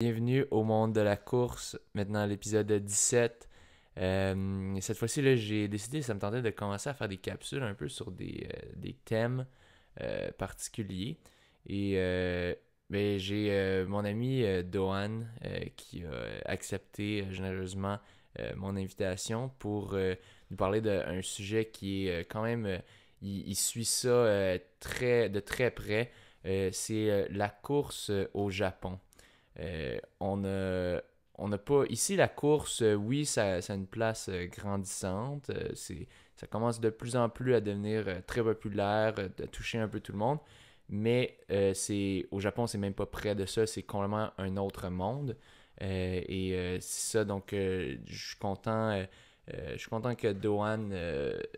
Bienvenue au monde de la course, maintenant l'épisode 17. Euh, cette fois-ci, j'ai décidé, ça me tentait de commencer à faire des capsules un peu sur des, euh, thèmes euh, particuliers. Et ben, j'ai mon ami Doan qui a accepté généreusement mon invitation pour nous parler d'un sujet qui est quand même, il, il suit ça très, de très près. C'est la course au Japon. Euh, on a n'a pas. Ici, la course, euh, oui, c'est une place euh, grandissante. C'est, ça commence de plus en plus à devenir très populaire, à toucher un peu tout le monde. Mais c'est, au Japon, c'est même pas près de ça. C'est complètement un autre monde. et c'est ça, donc je suis content. je suis content que Doan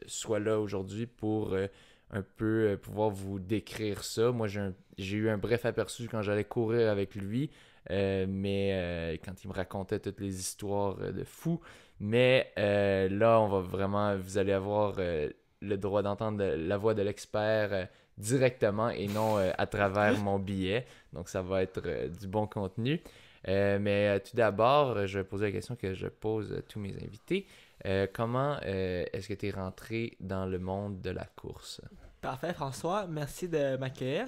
soit là aujourd'hui pour un peu pouvoir vous décrire ça. Moi, j'ai, j'ai eu un bref aperçu quand j'allais courir avec lui. Euh, mais euh, quand il me racontait toutes les histoires euh, de fou. Mais là, on va vraiment, vous allez avoir le droit d'entendre la voix de l'expert directement et non à travers mon billet. Donc, ça va être du bon contenu. mais tout d'abord, je vais poser la question que je pose à tous mes invités. comment est-ce que tu es rentré dans le monde de la course? Parfait, François. Merci de m'accueillir.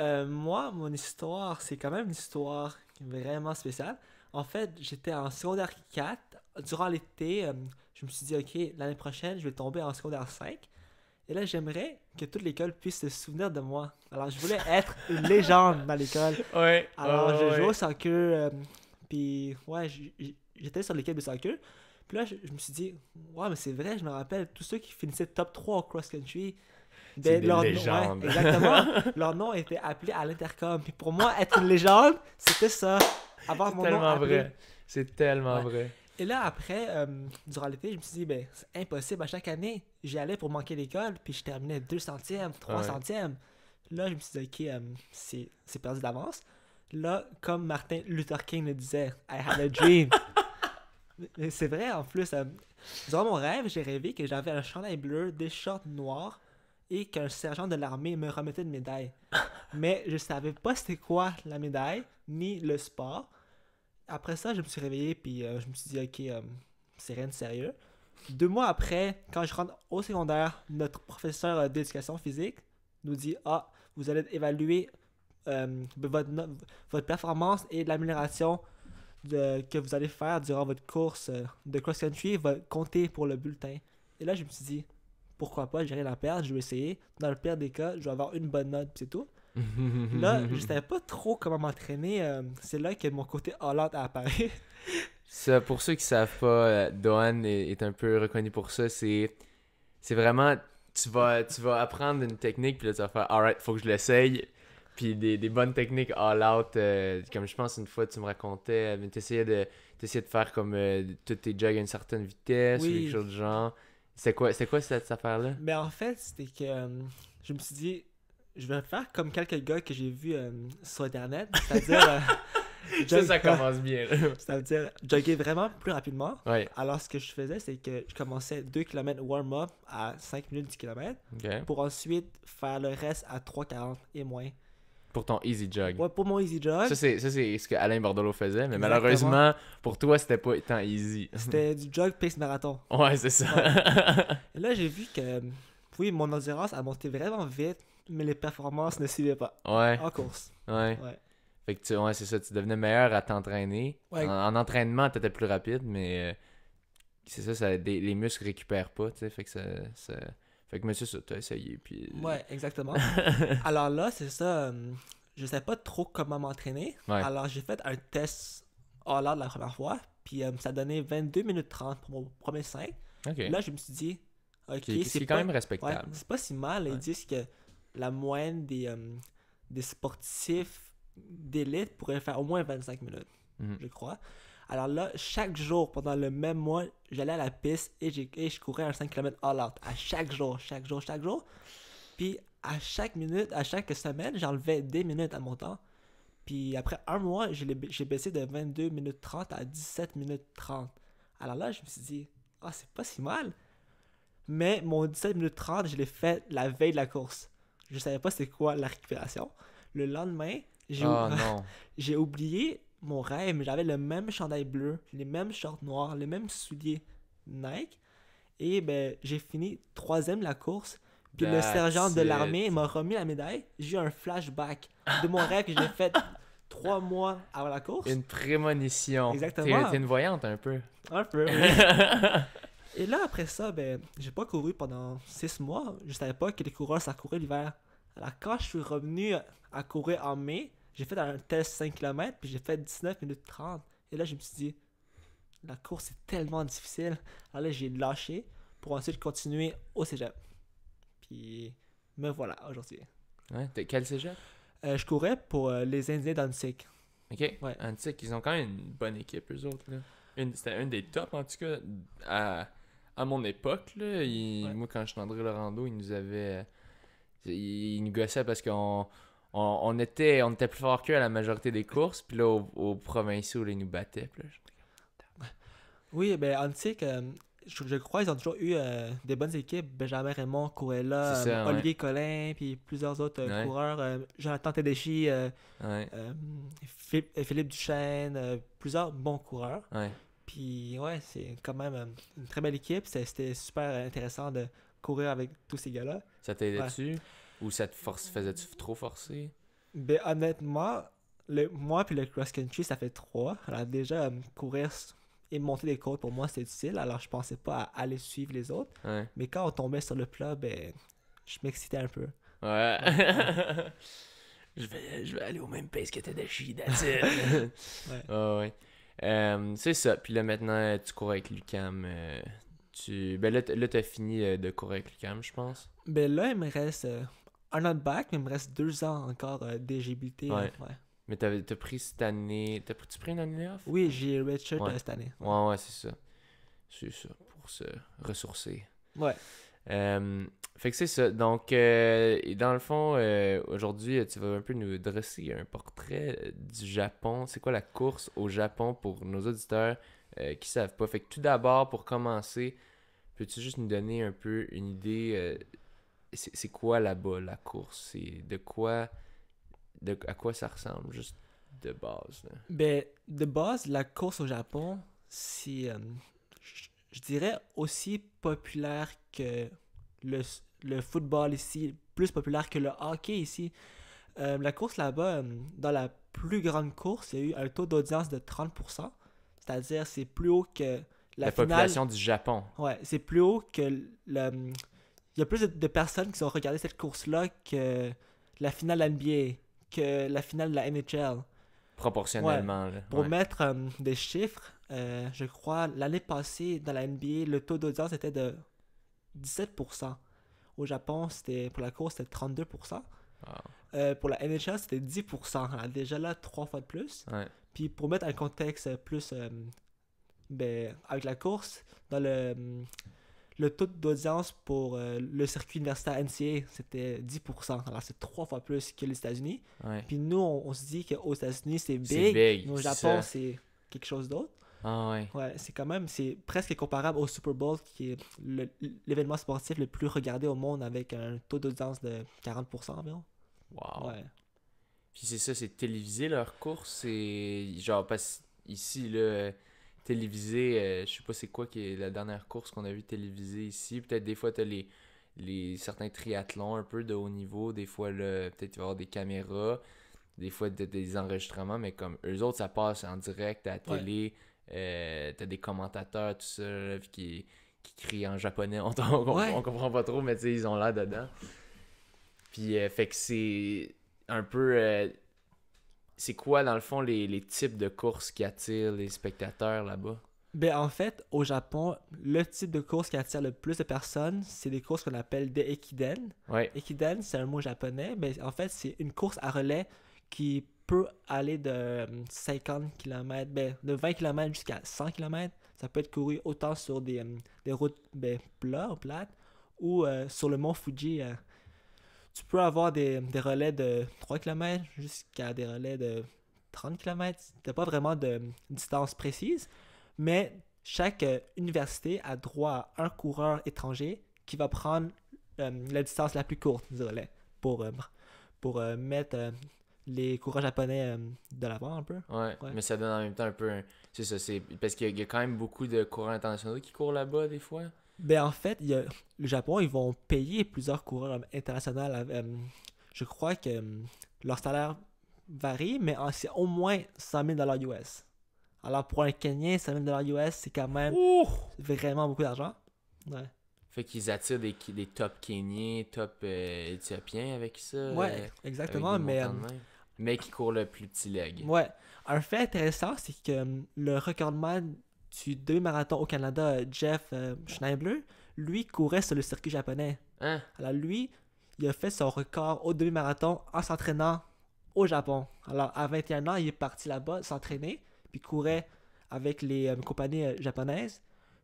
Euh, moi, mon histoire, c'est quand même une histoire vraiment spéciale. En fait, j'étais en secondaire 4. Durant l'été, euh, je me suis dit, OK, l'année prochaine, je vais tomber en secondaire 5. Et là, j'aimerais que toute l'école puisse se souvenir de moi. Alors, je voulais être une légende dans l'école. Ouais, Alors, je jouais au soccer. Euh, puis, ouais, j'étais sur l'équipe de soccer. Puis là, je, me suis dit, ouais, mais c'est vrai, je me rappelle tous ceux qui finissaient top 3 au cross-country. Ben, des leur, légendes. exactement. leur nom était appelé à l'intercom. Puis pour moi, être une légende, c'était ça. Avoir mon nom appelé. vrai. C'est tellement vrai. Et là, après, euh, durant l'été, je me suis dit, ben, c'est impossible. À chaque année, j'y allais pour manquer l'école, puis je terminais 2 centièmes, 3 centièmes. Là, je me suis dit, OK, euh, c'est, c'est perdu d'avance. Là, comme Martin Luther King le disait, I had a dream. c'est vrai, en plus. Euh, durant mon rêve, j'ai rêvé que j'avais un chandail bleu, des shorts noirs, qu'un sergent de l'armée me remettait une médaille. Mais je savais pas c'était quoi la médaille, ni le sport. Après ça, je me suis réveillé, puis euh, je me suis dit, ok, euh, c'est rien de sérieux. Deux mois après, quand je rentre au secondaire, notre professeur euh, d'éducation physique nous dit, ah, vous allez évaluer votre, votre performance et l'amélioration que vous allez faire durant votre course de cross-country va compter pour le bulletin. Et là, je me suis dit, pourquoi pas, gérer la perte, je vais essayer. Dans le pire des cas, je vais avoir une bonne note, c'est tout. là, je savais pas trop comment m'entraîner. Euh, c'est là que mon côté out a apparu. ça, pour ceux qui savent pas, euh, Doan est, un peu reconnu pour ça. C'est, c'est vraiment, tu vas, tu vas apprendre une technique, puis là, tu vas faire, alright, faut que je l'essaye. Puis des, bonnes techniques all-out, euh, comme je pense une fois, tu me racontais, tu essayais de, de faire comme tous tes jogs à une certaine vitesse ou quelque chose de genre. C'est quoi, c'est quoi cette, affaire-là? Mais ben, en fait, c'était que euh, je me suis dit, je vais faire comme quelques gars que j'ai vus euh, sur Internet, c'est-à-dire... Euh, ça, commence bien. c'est-à-dire jogger vraiment plus rapidement. Alors, ce que je faisais, c'est que je commençais 2 km warm-up à 5 minutes du kilomètre pour ensuite faire le reste à 3,40 et moins. Pour ton easy jog. Ouais, pour mon easy jog. Ça, c'est, ce que Alain Bordelot faisait, mais malheureusement, pour toi, c'était pas tant easy. C'était du jog pace marathon. Ouais, c'est ça. là, j'ai vu que, euh, oui, mon endurance a monté vraiment vite, mais les performances ne suivaient pas. Ouais. En course. Ouais. ouais. Fait que ouais, c'est ça, tu devenais meilleur à t'entraîner. En, entraînement, entraînement, t'étais plus rapide, mais euh, c'est ça, ça les muscles récupèrent pas, tu sais, fait que ça, fait mais c'est ça, essayé. Puis... Euh. Ouais, exactement. alors là, c'est ça. Euh, je sais pas trop comment m'entraîner. Alors j'ai fait un test all de la première fois. Puis euh, ça donnait 22 minutes 30 pour mon premier 5. Là, je me suis dit, ok, c'est quand même respectable. c'est pas si mal. Ils disent que la moyenne des, des sportifs d'élite pourrait faire au moins 25 minutes, mhm. je crois. Alors là, chaque jour pendant le même mois, j'allais à la piste et, je courais un 5 km all out. À chaque jour, chaque jour, chaque jour. Puis à chaque minute, à chaque semaine, j'enlevais des minutes à mon temps. Puis après un mois, j'ai baissé de 22 minutes 30 à 17 minutes 30. Alors là, je me suis dit, ah, c'est pas si mal. Mais mon 17 minutes 30, je l'ai fait la veille de la course. Je savais pas c'est quoi la récupération. Le lendemain, j'ai ah, oublié mon rêve, j'avais le même chandail bleu, les mêmes shorts noirs, les mêmes souliers Nike. Et ben, j'ai fini troisième la course. Puis le sergent de l'armée m'a remis la médaille. J'ai eu un flashback de mon rêve que j'ai fait trois mois avant la course. Une prémonition. Exactement. T'es une voyante un peu. Un peu, Et là, après ça, ben, j'ai pas couru pendant six mois. Je savais pas que les coureurs, ça courait l'hiver. Alors, quand je suis revenu à courir en mai, j'ai fait un test 5 km, puis j'ai fait 19 minutes 30. Et là, je me suis dit, la course est tellement difficile. Alors là, j'ai lâché pour ensuite continuer au cégep. Puis me voilà aujourd'hui. Ouais, t'es quel cégep euh, Je courais pour euh, les Indiens d'Antic. Ok, ouais. ils ont quand même une bonne équipe, eux autres. c'était un des tops, en tout cas, à, mon époque. Moi, quand je suis le rando, ils nous avaient. Ils nous gossaient parce qu'on on, était, on était plus fort qu'eux à la majorité des courses. Puis là, aux au provinciaux, ils nous battaient. oui, ben, Antique, hum, je, je, crois qu'ils ont toujours eu euh, des bonnes équipes. Benjamin Raymond, Corella, hum, Olivier Collin, puis plusieurs autres euh, coureurs. Euh, Jean Tedeschi, Philippe, Philippe, Duchesne, plusieurs bons coureurs. Puis ouais, c'est quand même hum, une très belle équipe. C'était super intéressant de courir avec tous ces gars-là. Ça t'a aidé dessus ou ça te force, faisait trop forcer? Ben, honnêtement, le, moi puis le cross-country, ça fait trois. Alors, déjà, euh, courir et monter les côtes, pour moi, c'est difficile. Alors, je pensais pas à aller suivre les autres. Mais quand on tombait sur le plat, ben, je m'excitais un peu. Ouais. je, vais, aller au même pace que Tadashi, that's it. ouais. ouais. Euh, c'est ça. Puis là, maintenant, tu cours avec Lucam. Euh, tu... Ben là, t'as fini de courir avec Lucam, je pense. Ben là, il me reste un an de bac, mais il me reste deux ans encore euh, d'éligibilité. Ouais. Euh, mais t'as as pris cette année. T'as tu pris une année off Oui, j'ai redshirt cette année. Ouais, ouais, c'est ça. C'est ça, pour se ressourcer. Ouais. Euh, fait que c'est ça. Donc, dans le fond, aujourd'hui, tu vas un peu nous dresser un portrait du Japon. C'est quoi la course au Japon pour nos auditeurs qui savent pas? Fait que tout d'abord, pour commencer, peux-tu juste nous donner un peu une idée c'est quoi là-bas la course C'est de quoi de, à quoi ça ressemble juste de base Ben de base la course au Japon c'est euh, je dirais aussi populaire que le, football ici, plus populaire que le hockey ici. Euh, la course là-bas, euh, dans la plus grande course, il y a eu un taux d'audience de 30%. C'est-à-dire, c'est plus haut que la, population du Japon. Ouais, c'est plus haut que le, il y a plus de, personnes qui ont regardé cette course-là que la finale NBA, que la finale de la NHL. Proportionnellement. Pour mettre euh, des chiffres, euh, je crois l'année passée dans la NBA, le taux d'audience était de 17%. Au Japon, c'était pour la course, c'était 32%. Euh, pour la NHL, c'était 10%. déjà là, trois fois de plus. Puis pour mettre un contexte plus ben, avec la course, dans le le taux d'audience pour euh, le circuit universitaire NCA, c'était 10%. Alors, c'est trois fois plus que les États-Unis. Puis nous, on, se dit qu'aux États-Unis, c'est big. big. Au Japon, c'est quelque chose d'autre. Ah ouais. c'est quand même, c'est presque comparable au Super Bowl, qui est l'événement sportif le plus regardé au monde avec un taux d'audience de 40% environ. Wow. Ouais. Puis c'est ça, c'est télévisé leur course. C'est genre, parce ici, Le télévisé, euh, je sais pas c'est quoi qui est la dernière course qu'on a vu télévisée ici. Peut-être des fois t'as les, les certains triathlons un peu de haut niveau, des fois peut-être il va y avoir des caméras, des fois des enregistrements, mais comme eux autres ça passe en direct à la télé, euh, Tu as des commentateurs, tout ça, qui, qui crient en japonais, on, on, comprend pas trop, mais ils ont là dedans. Puis euh, fait que c'est un peu c'est quoi, dans le fond, les, types de courses qui attirent les spectateurs là-bas? Ben, en fait, au Japon, le type de course qui attire le plus de personnes, c'est des courses qu'on appelle des ekiden. Ekiden, c'est un mot japonais, mais en fait, c'est une course à relais qui peut aller de 50 euh, km, ben, de 20 km jusqu'à 100 km. Ça peut être couru autant sur des, euh, routes ben, plates ou euh, sur le mont Fuji tu peux avoir des, des relais de 3 km jusqu'à des relais de 30 km. Tu pas vraiment de distance précise, mais chaque euh, université a droit à un coureur étranger qui va prendre euh, la distance la plus courte du relais pour, euh, pour mettre les coureurs japonais de l'avant un peu. Ouais, mais ça donne en même temps un peu. C'est ça, c'est parce qu'il y, a quand même beaucoup de coureurs internationaux qui courent là-bas des fois. Ben en fait, le Japon, ils vont payer plusieurs coureurs internationaux. Euh, euh, je crois que euh, leur salaire varie, mais c'est au moins 100 000 US. Alors pour un Kenyan, 100 000 US, c'est quand même vraiment beaucoup d'argent. Fait qu'ils attirent des, des top Kenyans, top Éthiopiens avec ça. Ouais, exactement, mais. Mais qui courent le plus petit leg. Ouais. Un fait intéressant, c'est que le recordman du demi-marathon au Canada, Jeff euh, lui courait sur le circuit japonais. Hein? Alors lui, il a fait son record au demi-marathon en s'entraînant au Japon. Alors à 21 ans, il est parti là-bas s'entraîner, puis courait avec les euh, compagnies euh, japonaises.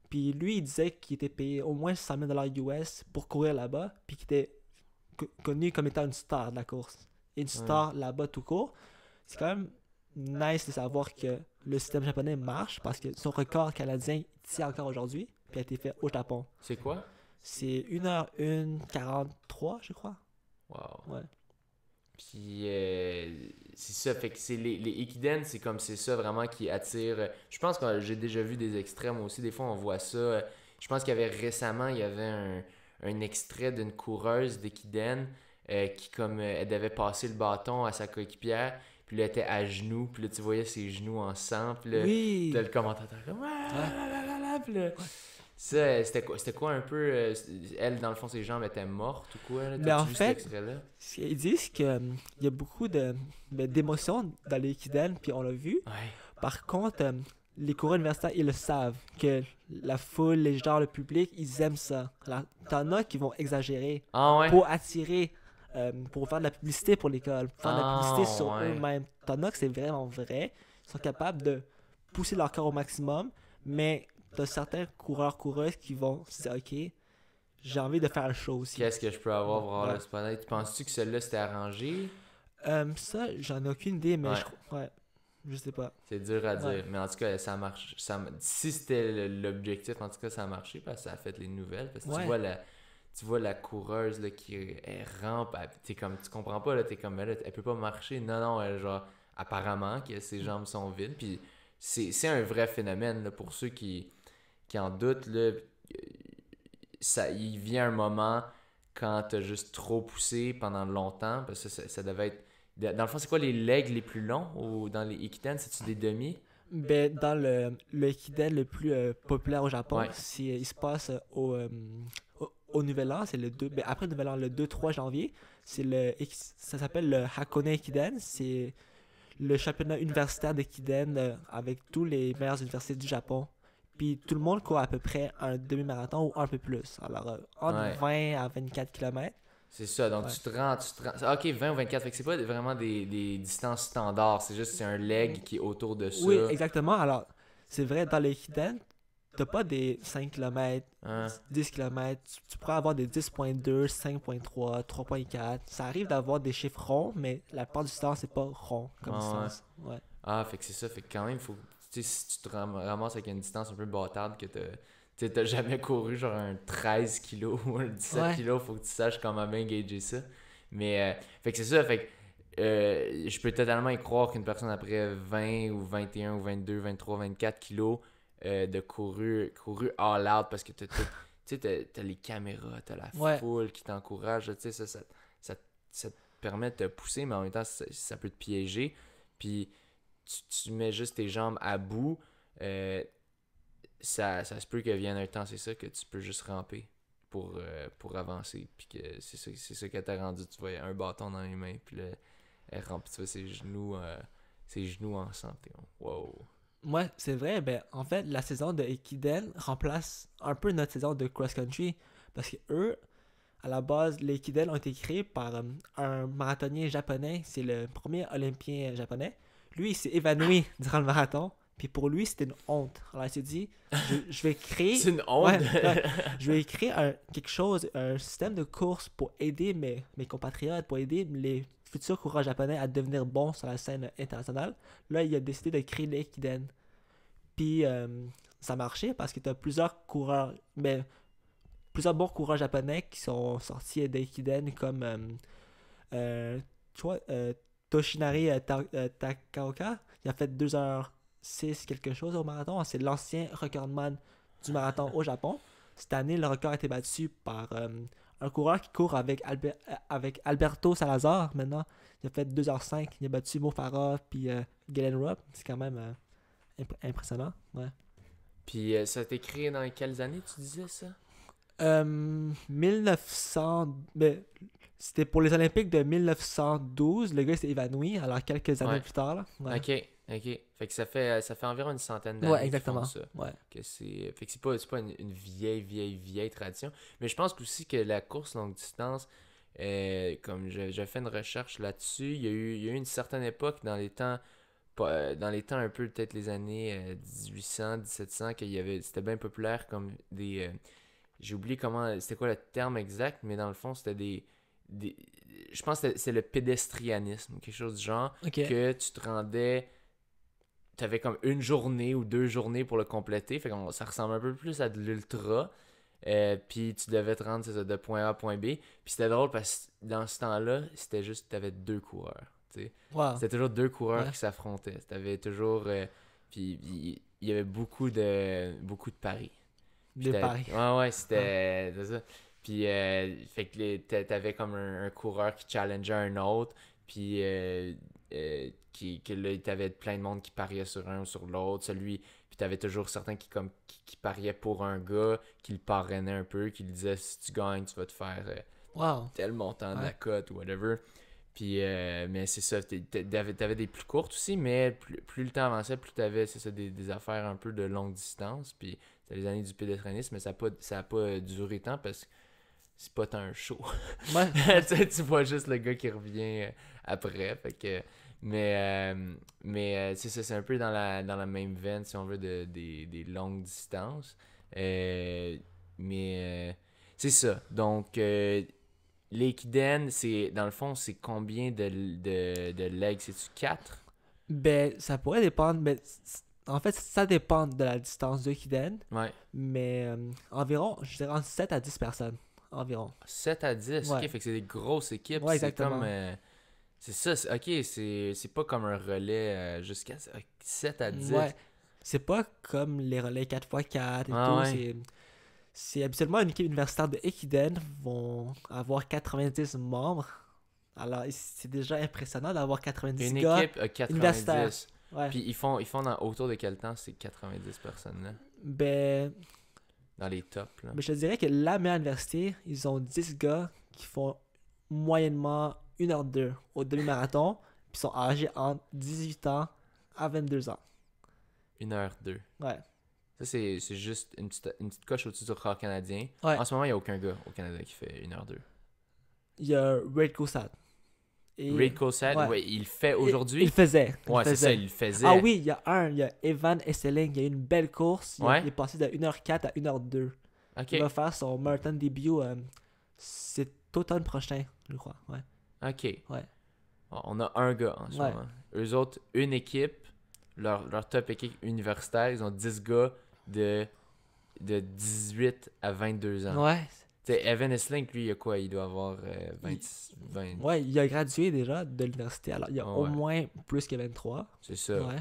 Puis lui, il disait qu'il était payé au moins 100 000 US pour courir là-bas, puis qu'il était connu comme étant une star de la course. Une star là-bas tout court. C'est quand même nice de savoir que le système japonais marche parce que son record canadien tient encore aujourd'hui, qui a été fait au Japon. C'est quoi? C'est 1 h 43 je crois. Wow. Ouais. Puis euh, c'est ça, fait que c'est les, les Ikiden, c'est comme c'est ça vraiment qui attire. Euh, je pense que j'ai déjà vu des extrêmes aussi, des fois on voit ça. Euh, je pense qu'il y avait récemment, il y avait un, extrait d'une coureuse d'Ikiden qui comme elle devait passer le bâton à sa coéquipière puis là, elle était à genoux. Puis là, tu voyais ses genoux ensemble, Puis là, oui. le commentateur comme. Ah, puis là, c'était quoi, c'était quoi un peu. Euh, elle, dans le fond, ses jambes étaient mortes ou quoi? Là, Mais en fait, ils disent qu'il euh, y a beaucoup de, ben, d'émotions dans les puis on l'a vu. Par contre, euh, les coureurs universitaires, ils le savent, que la foule, les gens, le public, ils aiment ça. T'en as qui vont exagérer ah pour attirer euh, pour faire de la publicité pour l'école, faire de la ah, publicité sur eux-mêmes. T'en que c'est vraiment vrai, ils sont capables de pousser leur corps au maximum, mais t'as certains coureurs, coureuses qui vont se dire, OK, j'ai envie de faire la show aussi. Qu'est-ce que je peux avoir pour avoir le Tu penses-tu que celle-là c'était arrangé? Euh, ça, j'en ai aucune idée, mais je crois. Ouais. Je sais pas. C'est dur à dire, mais en tout cas, ça marche. Si c'était l'objectif, en tout cas, ça a marché parce que ça a fait les nouvelles. Parce que tu vois la, tu vois la coureuse là, qui rampe, tu comme, tu comprends pas, là, t'es comme, elle, elle peut pas marcher. Non, non, genre, apparemment que ses jambes sont vides. Puis c'est un vrai phénomène, là, pour ceux qui, qui en doutent, là, ça, il vient un moment quand t'as juste trop poussé pendant longtemps, parce que ça, devait être... Dans le fond, c'est quoi les legs les plus longs ou dans les ikiden? C'est-tu des demi? Ben, dans le, le le plus euh, populaire au Japon, il se passe au... Euh, au Nouvel An, c'est le 2, ben, après le Nouvel An, le 2-3 janvier, c'est le, ça s'appelle le Hakone Kiden, c'est le championnat universitaire de Kiden euh, avec tous les meilleures universités du Japon. Puis tout le monde court à peu près un demi-marathon ou un peu plus. Alors, euh, entre 20 à 24 km. C'est ça, donc tu te rends, tu Ok, 20 ou 24, fait que c'est pas vraiment des, des distances standards, c'est juste c'est un leg mm. qui est autour de ça. Oui, exactement. Alors, c'est vrai, dans les Kiden, t'as pas des 5 km, 10 km, tu, pourrais avoir des 10.2, 5.3, 3.4. Ça arrive d'avoir des chiffres ronds, mais la part du temps, c'est pas rond comme ah, Ah, fait que c'est ça, fait que quand même, faut, si tu te ramasses avec une distance un peu bâtarde que tu t'as jamais couru genre un 13 kg ou un 17 kg, faut que tu saches comment bien gager ça. Mais, euh, fait que c'est ça, fait que. Euh, je peux totalement y croire qu'une personne après 20 ou 21 ou 22, 23, 24 kg... Euh, de couru, couru all out parce que tu as, les caméras, tu as la foule qui t'encourage, ça, ça, ça, te permet de te pousser, mais en même temps, ça, peut te piéger. Puis tu, mets juste tes jambes à bout. Euh, ça, se peut que vienne un temps, c'est ça, que tu peux juste ramper pour, euh, pour avancer. Puis c'est ça, qu'elle t'a rendu. Tu vois, un bâton dans les mains, puis là, elle rampe, tu vois ses genoux, ses genoux en santé. Wow! moi, c'est vrai, ben, en fait, la saison de Ekiden remplace un peu notre saison de cross-country. Parce que eux, à la base, les Ekiden ont été créés par euh, un marathonnier japonais. C'est le premier olympien japonais. Lui, il s'est évanoui ah! durant le marathon. Puis pour lui, c'était une honte. Alors il s'est dit, je, vais créer. c'est une honte. je vais créer un, quelque chose, un système de course pour aider mes, mes compatriotes, pour aider les futur coureur japonais à devenir bon sur la scène internationale. Là, il a décidé de créer l'Ekiden. Puis euh, ça ça marchait parce que tu as plusieurs coureurs, mais ben, plusieurs bons coureurs japonais qui sont sortis d'Ekiden comme euh, euh, euh Toshinari Takaoka. Il a fait 2h06 quelque chose au marathon. Ah, c'est l'ancien recordman du marathon au Japon. Cette année, le record a été battu par un coureur qui court avec, euh, avec Alberto Salazar maintenant. Il a fait 2h05. Il a battu Mo Farah puis euh, Galen Rupp. C'est quand même euh, impressionnant. Ouais. Puis ça a été créé dans quelles années tu disais ça 1900. Mais, c'était pour les Olympiques de 1912. Le gars s'est évanoui, alors quelques années plus tard. Ok, ok. Fait que ça fait, euh, ça fait environ une centaine d'années. Ouais, exactement. Ça. Ouais. Que c'est... Fait que c'est pas, pas une, vieille, vieille, vieille tradition. Mais je pense aussi que la course longue distance, euh, comme j'ai fait une recherche là-dessus, il y, a eu, une certaine époque dans les temps euh, dans les temps un peu peut-être les années 1800 1700 que c'était bien populaire comme des euh, j'ai oublié comment c'était quoi le terme exact mais dans le fond c'était des je pense que c'est le pédestrianisme, quelque chose du genre, que tu te rendais, tu avais comme une journée ou deux journées pour le compléter, fait ça ressemble un peu plus à de l'ultra, et euh, puis tu devais te rendre de point A à point B, puis c'était drôle parce que dans ce temps-là, c'était juste, tu avais deux coureurs, C'était toujours deux coureurs qui s'affrontaient, Tu avais toujours, euh, puis il y, avait beaucoup de, beaucoup de paris. paris. Ouais, ouais, c'était... Puis, euh, fait que t'avais comme un, coureur qui challengeait un autre, puis euh, euh, qui, t'avais plein de monde qui pariait sur un ou sur l'autre. Celui, puis t'avais toujours certains qui, comme, qui, pariaient pour un gars, qui le parrainait un peu, qui lui disait si tu gagnes, tu vas te faire wow. tel montant de la cote ou whatever. Puis, mais c'est ça, t'avais, avais des plus courtes aussi, mais plus, le temps avançait, plus t'avais, c'est des, affaires un peu de longue distance. Puis, ça les années du pédétranisme, mais ça pas, ça pas duré tant parce que c'est pas un show. tu, vois juste le gars qui revient euh, après. que, mais euh, mais euh, c'est ça, c'est un peu dans la, dans la même veine, si on veut, de, des, longues distances. mais c'est ça. Donc, l'équidène, c'est dans le fond, c'est combien de, de, legs C'est-tu 4 Ben, ça pourrait dépendre. Mais en fait, ça dépend de la distance de l'équidène. Ouais. Mais environ, je dirais, 7 à 10 personnes environ. 7 à 10, ok, fait que c'est des grosses équipes. c'est comme. Euh, c'est ça, ok, c'est pas comme un relais euh, jusqu'à 7 à 10. C'est pas comme les relais 4x4 et ah tout. C'est habituellement une équipe universitaire de Equiden vont avoir 90 membres. Alors, c'est déjà impressionnant d'avoir 90 gars. Une équipe à 90. Ouais. Puis ils font, ils font autour de quel temps ces 90 personnes-là? Ben, dans les tops. Là. Mais je te dirais que la meilleure université, ils ont 10 gars qui font moyennement 1 h 02 au demi-marathon, puis ils sont âgés entre 18 ans à 22 ans. 1h2. Ouais. Ça, c'est juste une petite, coche au-dessus du record canadien. En ce moment, il n'y a aucun gars au Canada qui fait 1h2. Il y a Red Ray Cosette, il fait aujourd'hui. Il, faisait. Il c'est ça, il faisait. Ah oui, il y a un, il y a Evan Esseling, il y a eu une belle course. Il, est passé de 1h04 à 1h02. Il va faire son Merton début euh, cet automne prochain, je crois. Ok. On a un gars en ce moment. Eux autres, une équipe, leur, top équipe universitaire, ils ont 10 gars de, de 18 à 22 ans. Ouais. Evan Eslink, lui, il a quoi Il doit avoir 20, euh, Ouais, il a gradué déjà de l'université. Alors, il a au moins plus que 23. C'est ça.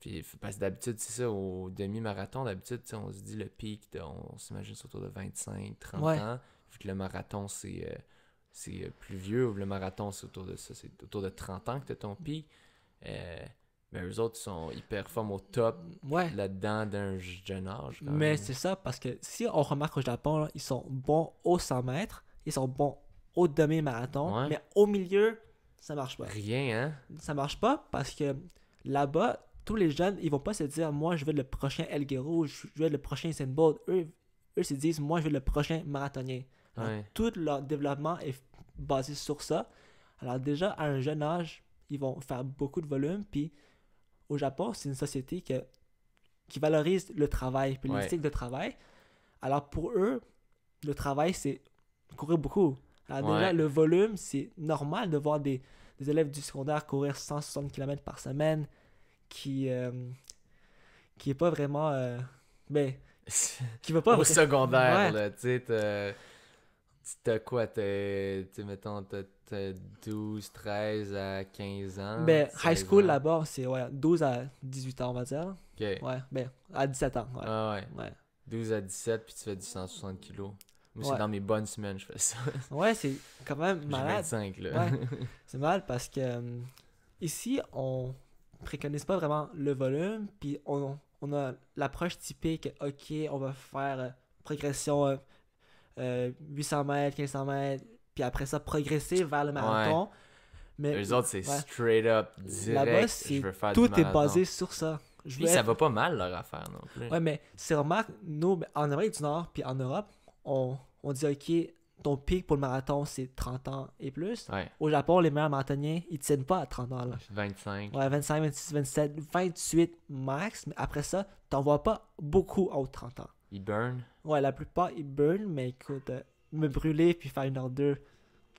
Puis, parce que d'habitude, c'est ça, au demi-marathon, d'habitude, on se dit le pic, on, s'imagine autour de 25, 30 ans. Vu que le marathon, c'est, euh, c'est euh, plus vieux, le marathon, c'est autour de ça, c'est autour de 30 ans que tu ton pic. Euh, mais eux autres, sont, ils performent au top là-dedans d'un jeune âge. mais c'est ça, parce que si on remarque au Japon, ils sont bons au 100 mètres, ils sont bons au demi-marathon, mais au milieu, ça marche pas. Rien, hein? Ça marche pas parce que là-bas, tous les jeunes, ils vont pas se dire, moi, je veux le prochain El Elguero, je veux le prochain Sandboard. Eux, eux se disent, moi, je veux le prochain marathonien. tout leur développement est basé sur ça. Alors déjà, à un jeune âge, ils vont faire beaucoup de volume, puis au Japon, c'est une société qui valorise le travail, puis ouais. de travail. Alors pour eux, le travail, c'est courir beaucoup. déjà, le volume, c'est normal de voir des, élèves du secondaire courir 160 km par semaine, qui n'est euh, qui pas vraiment... Euh, ben, qui va pas... au secondaire, tu sais T'as quoi, t'es, mettons, t'as 12, 13 à 15 ans? Ben, high school là-bas, c'est ouais, 12 à 18 ans, on va dire. Ok. Ouais, ben, à 17 ans, ouais. Ah ouais. 12 à 17, puis tu fais du 160 kilos. Moi, c'est dans mes bonnes semaines, je fais ça. ouais, c'est quand même malade. 25, là. C'est mal parce que euh, ici, on préconise pas vraiment le volume, puis on, a l'approche typique, ok, on va faire euh, progression. Euh, 800 euh, mètres, 1500 mètres, puis après ça, progresser vers le marathon. Mais, Les autres, c'est straight up, direct, tout est basé sur ça. Je ça va pas mal leur affaire non plus. Ouais, mais c'est remarque, nous, ben, en Amérique du Nord puis en Europe, on, on dit ok, ton pic pour le marathon, c'est 30 ans et plus. Au Japon, les meilleurs marathoniens, ils tiennent pas à 30 ans. 25. 26, 27, 28 max. Mais après ça, t'en vois pas beaucoup de 30 ans. Ils burn Ouais, la plupart ils burn, mais écoute, euh, me brûler puis faire une heure deux,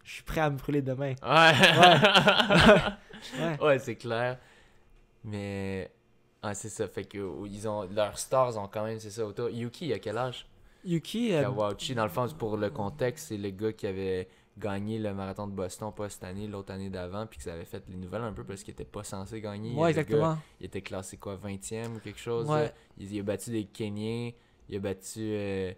je suis prêt à me brûler demain. Ouais. ouais, c'est clair. Mais. Ah, c'est ça. Fait que ils ont, leurs stars ont quand même, c'est ça, autour. Yuki, a quel âge Yuki. Euh, Kawauchi, dans le fond, pour le contexte, c'est le gars qui avait gagné le marathon de Boston, pas cette année, l'autre année d'avant, puis qui avait fait les nouvelles un peu parce qu'il était pas censé gagner. Ouais, exactement. il était classé quoi, 20e ou quelque chose. Ouais. Euh, il, il, a battu des Kenyans. Il a battu. Euh,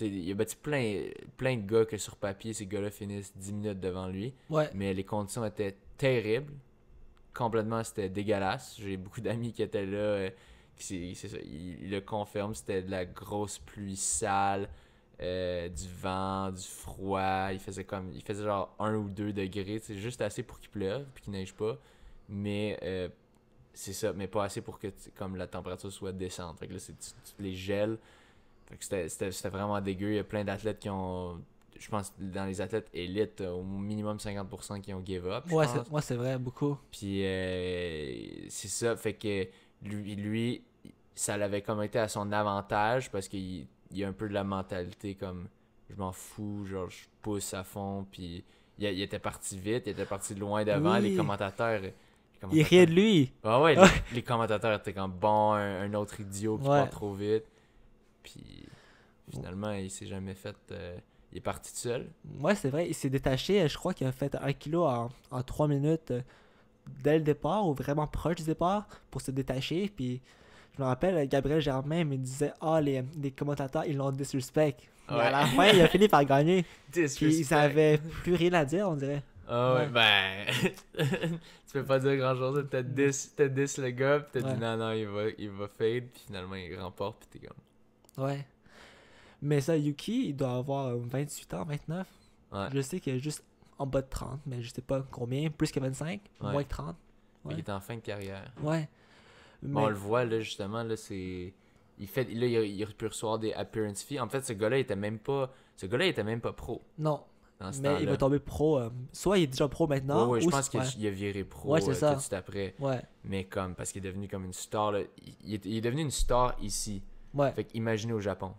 il a battu plein, plein de gars que sur papier, ces gars-là finissent 10 minutes devant lui. Mais les conditions étaient terribles. Complètement, c'était dégueulasse. J'ai beaucoup d'amis qui étaient là. Euh, ils, le confirment, c'était de la grosse pluie sale. Euh, du vent, du froid. Il faisait comme il faisait genre 1 ou 2 degrés, c'est juste assez pour qu'il pleuve puis qu'il neige pas, mais c'est ça, mais pas assez pour que comme la température soit décente Fait que là c'est les gèles, c'était vraiment dégueu. Il y a plein d'athlètes qui ont. Je pense dans les athlètes élites, euh, au minimum 50% qui ont give up. Ouais, moi c'est vrai, beaucoup. Puis euh, c'est ça, fait que lui, ça l'avait comme été à son avantage parce qu'il y a un peu de la mentalité comme je m'en fous, genre je pousse à fond. Puis il, était parti vite, il était parti loin devant Les commentateurs. Il riait de lui. Ah ouais, ouais. Les, commentateurs étaient comme bon, un, autre idiot qui trop vite. Puis finalement, il s'est jamais fait. Euh, il est parti tout seul. Ouais, c'est vrai. Il s'est détaché. Je crois qu'il a fait un kilo en, trois minutes euh, dès le départ ou vraiment proche du départ pour se détacher. Puis je me rappelle, Gabriel Germain me disait Ah, les, commentateurs, ils l'ont disrespect. Mais à la fin, il a fini par gagner. Puis ils plus rien à dire, on dirait. Ah ouais. ben. tu peux pas dire grand chose. T'as 10, le gars, pis t'as dit non, non, il va, il va fade, pis finalement il remporte, pis t'es comme. Ouais. Mais ça, Yuki, il doit avoir 28 euh, ans, 29. Ouais. Je sais qu'il est juste en bas de 30, mais je sais pas combien, plus que 25, moins que 30. Ouais. Il est en fin de carrière. Ouais. on le voit, là, justement, là, c'est. Il fait. Là, il il recevoir des appearance fees. En fait, ce gars-là, était même pas. Ce gars-là, était même pas pro. Non. mais il va tomber pro. Euh, soit il est déjà pro maintenant. Ouais, je pense qu'il a viré pro ouais, euh, tout de suite après. Ouais. Mais comme, parce qu'il est devenu comme une star, là. Il, il, est, il est devenu une star ici. Ouais. Fait imaginez au Japon.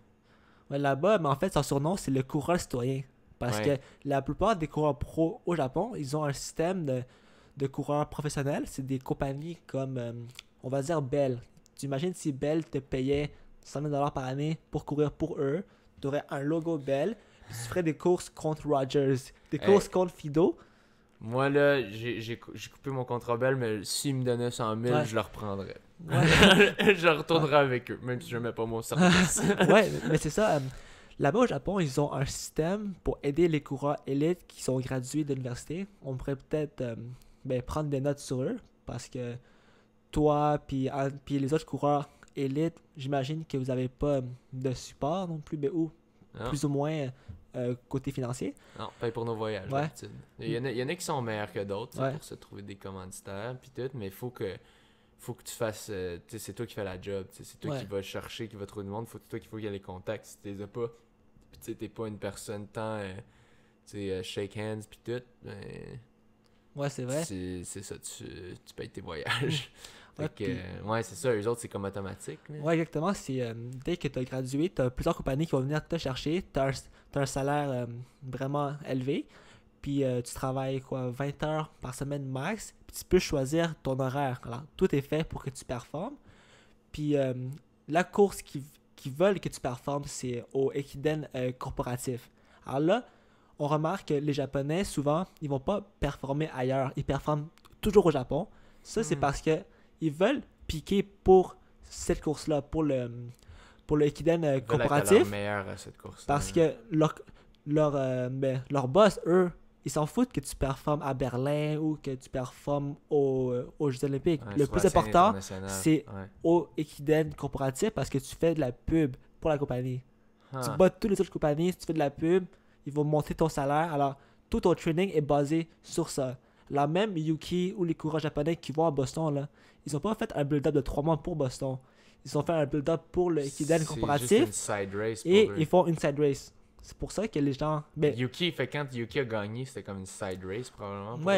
là-bas, mais en fait, son surnom, c'est le coureur citoyen. Parce que la plupart des coureurs pro au Japon, ils ont un système de, de coureurs professionnels. C'est des compagnies comme, euh, on va dire, Bell. Tu imagines si Bell te payait 100 000 par année pour courir pour eux. Tu aurais un logo Bell. tu ferais des courses contre Rogers, des courses contre Fido. Moi, là, j'ai coupé mon contrat Bell, mais s'ils me donnaient 100 000, je le reprendrais. je retournerais avec eux, même si je mets pas mon service. ouais, mais c'est ça. Euh, là-bas, au Japon, ils ont un système pour aider les coureurs élites qui sont gradués de l'université. On pourrait peut-être euh, ben, prendre des notes sur eux, parce que toi, puis les autres coureurs élites, j'imagine que vous n'avez pas euh, de support non plus, mais ou plus ou moins euh, côté financier. Non, paye pour nos voyages, Il, y, en a qui sont meilleurs que d'autres pour se trouver des commanditaires, puis tout, mais il faut que, faut que tu fasses. Euh, c'est toi qui fais la job, c'est toi qui vas chercher, qui va trouver du monde, faut, toi qui faut qu'il y ait les contacts. Si tu les as pas, tu t'es pas une personne tant. Euh, euh shake hands, puis tout, ben, Ouais, c'est vrai. C'est ça, tu payes tes voyages. Ah, euh, ouais, c'est ça. Eux autres, c'est comme automatique. Ouais, exactement. C'est, euh, dès que tu as gradué, tu as plusieurs compagnies qui vont venir te chercher. Tu as, un salaire euh, vraiment élevé. Puis tu travailles quoi 20 heures par semaine max. Puis tu peux choisir ton horaire. tout est fait pour que tu performes. Puis la course qui, veulent que tu performes, c'est au Ekiden corporatif. Alors là, on remarque que les Japonais, souvent, ils vont pas performer ailleurs. Ils performent toujours au Japon. Ça, c'est hmm. parce que ils veulent piquer pour cette course-là, pour le pour le Ekiden euh, euh, cette course parce que leur, euh, ben, leur, boss, eux, ils s'en foutent que tu performes à Berlin ou que tu performes aux Jeux Olympiques. le plus important, c'est au Equiden corporatif parce que tu fais de la pub pour la compagnie. Tu ah. bats toutes les autres compagnies, si tu fais de la pub, ils vont monter ton salaire. Alors, tout ton training est basé sur ça. La même Yuki ou les coureurs japonais qui vont à Boston, là, ils ont pas fait un build-up de 3 mois pour Boston. Ils ont fait un build-up pour le Kiden comparatif. Une side race pour et ils font une side race. C'est pour ça que les gens. mais ben Yuki, fait quand Yuki a gagné, c'était comme une side race probablement. Pour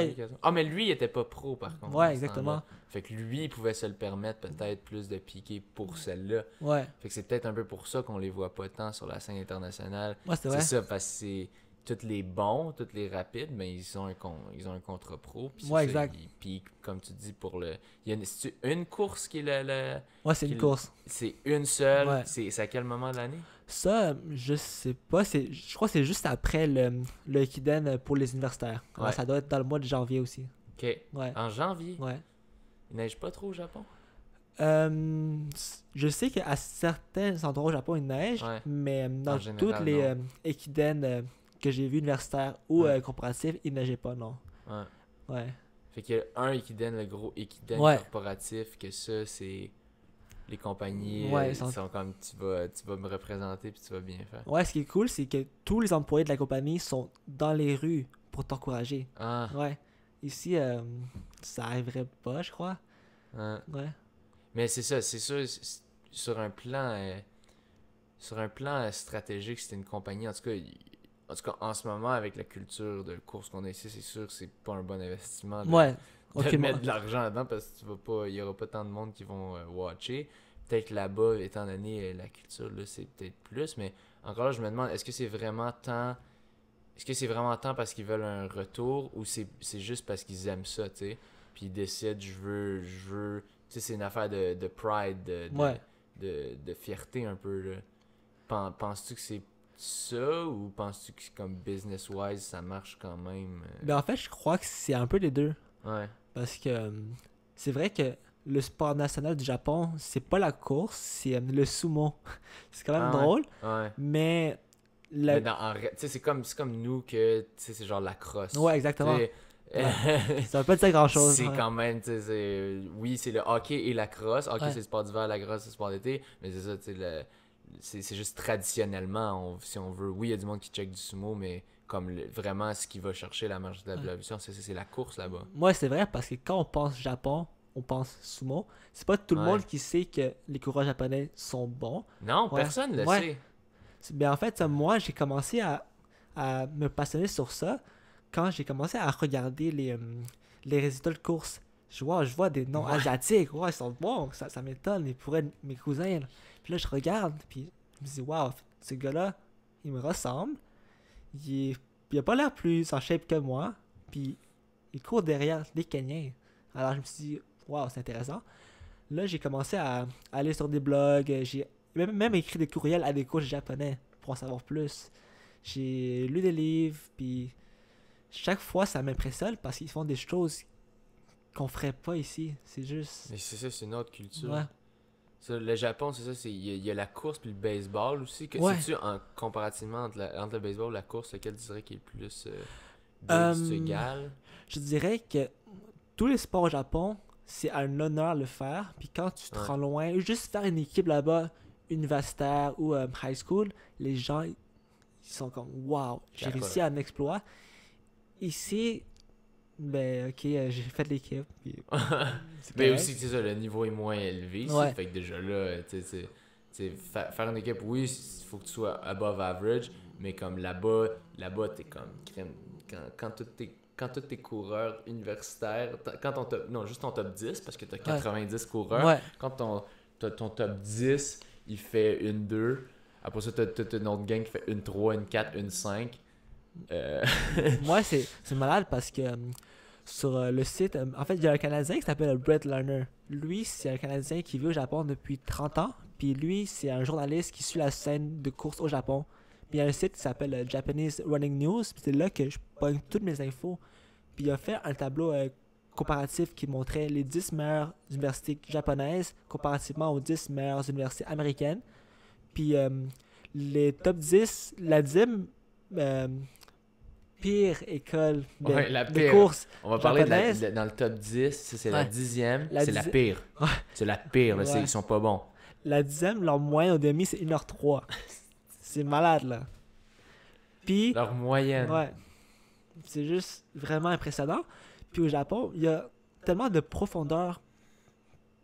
Ah, mais lui, il était pas pro par contre. Ouais, exactement. Fait que lui, il pouvait se le permettre peut-être plus de piquer pour celle-là. Ouais. Fait que c'est peut-être un peu pour ça qu'on les voit pas tant sur la scène internationale. c'est vrai. C'est ça, parce que c'est toutes les bons, toutes les rapides, mais ils ont un, con, ils ont un pro. Puis Puis comme tu dis, pour le. Il y a une, course qui est le. ouais, c'est une course. C'est une seule. C'est à quel moment de l'année Ça, je sais pas. Je crois que c'est juste après le, le pour les universitaires. ça doit être dans le mois de janvier aussi. Ok. En janvier Ouais. Il neige pas trop au Japon euh, je sais qu'à certains endroits au Japon, il neige, mais euh, dans toutes les euh, Ekiden euh, que j'ai vu universitaire ou euh, corporatif, il pas, non. Ouais. Fait qu'il y a un le gros donne corporatif, que ça, c'est les compagnies qui euh, sont... comme tu vas, tu vas me représenter puis tu vas bien faire. Ouais, ce qui est cool, c'est que tous les employés de la compagnie sont dans les rues pour t'encourager. Ah. Ouais. Ici, euh, ça arriverait pas, je crois. Ah. Ouais. Mais c'est ça, c'est ça sur un plan. sur un plan stratégique, c'est une compagnie. En tout cas, en tout cas, en ce moment, avec la culture de course qu'on a ici, c'est sûr que c'est pas un bon investissement de, ouais. mettre de l'argent dedans parce que tu vas pas, aura pas tant de monde qui vont euh, watcher. Peut-être là-bas, étant donné euh, la culture, là, c'est peut-être plus, mais encore là, je me demande, est-ce que c'est vraiment tant. Est-ce que c'est vraiment tant parce qu'ils veulent un retour ou c'est, juste parce qu'ils aiment ça, tu sais? Puis ils décident, je veux. Je veux... Tu sais, c'est une affaire de, pride, de, de fierté un peu, là. Penses-tu que c'est ça ou penses-tu que comme business-wise, ça marche quand même? Euh? Ben en fait, je crois que c'est un peu les deux. Ouais. Parce que euh, c'est vrai que le sport national du Japon, c'est pas la course, c'est euh, le sumo. c'est quand même drôle. Mais. c'est comme, comme nous que c'est genre la crosse. Ouais, exactement. ça veut pas dire grand chose. C'est hein. quand même, tu sais, oui, c'est le hockey et la crosse. Hockey, c'est le sport d'hiver, la crosse, c'est le sport d'été. Mais c'est ça, tu sais, c'est juste traditionnellement, si on veut. Oui, il y a du monde qui check du sumo, mais comme vraiment ce qui va chercher la marge de la vision, c'est la course là-bas. Moi, c'est vrai parce que quand on pense Japon, on pense sumo. C'est pas tout le monde qui sait que les coureurs japonais sont bons. Non, personne ne le sait. Mais ben, en fait, moi, j'ai commencé à, me passionner sur ça quand j'ai commencé à regarder les, euh, les résultats de course. Je vois, je vois des noms asiatiques, ouais, ils sont bons, ça, ça m'étonne, pourraient être mes cousins. Puis là, je regarde, puis je me dis, waouh, ce gars-là, il me ressemble. Il, a pas l'air plus en shape que moi. Puis il court derrière les Kenyans. Alors je me suis dit, waouh, c'est intéressant. Là, j'ai commencé à aller sur des blogs. J'ai même, écrit des courriels à des coachs japonais pour en savoir plus. J'ai lu des livres, puis chaque fois, ça m'impressionne parce qu'ils font des choses qu'on ferait pas ici. C'est juste. Mais c'est ça, c'est une autre culture le Japon, c'est ça, c'est il y, a la course puis le baseball aussi. Que ouais. tu en comparativement entre, le baseball et la course, lequel tu dirais qui est plus euh, euh, égal? Je dirais que tous les sports au Japon, c'est un honneur de le faire. Puis quand tu te rends loin, juste faire une équipe là-bas, universitaire ou euh, high school, les gens ils sont comme waouh, j'ai réussi à un exploit. Ici, ben ok, euh, j'ai fait l'équipe. mais ben aussi, tu sais, le niveau est moins élevé. fait que déjà là, tu sais, faire une équipe, oui, il faut que tu sois above average, mais comme là-bas, là-bas, t'es comme Quand, quand tous tes quand coureurs universitaires, quand on non, juste ton top 10, parce que tu as 90 coureurs, quand ton, ton top 10, il fait une deux. après ça, t'as as, une autre gang qui fait une 3, une 4, une 5. Euh. Moi, c'est malade parce que euh, sur euh, le site. Euh, en fait, il y a un Canadien qui s'appelle Brett Lerner. Lui, c'est un Canadien qui vit au Japon depuis 30 ans. Puis lui, c'est un journaliste qui suit la scène de course au Japon. Puis il y a un site qui s'appelle euh, Japanese Running News. Puis c'est là que je pogne toutes mes infos. Puis il a fait un tableau comparatif qui montrait les 10 meilleures universités japonaises comparativement aux 10 meilleures universités américaines. Puis les top 10, la dîme pire école de, la course. On va parler de dans le top 10, c'est la dixième, c'est la pire. C'est la pire, là, ils sont pas bons. La dixième, leur moyenne au demi, c'est 1h03. c'est malade, là. Puis, leur moyenne. C'est juste vraiment impressionnant. Puis au Japon, il y a tellement de profondeur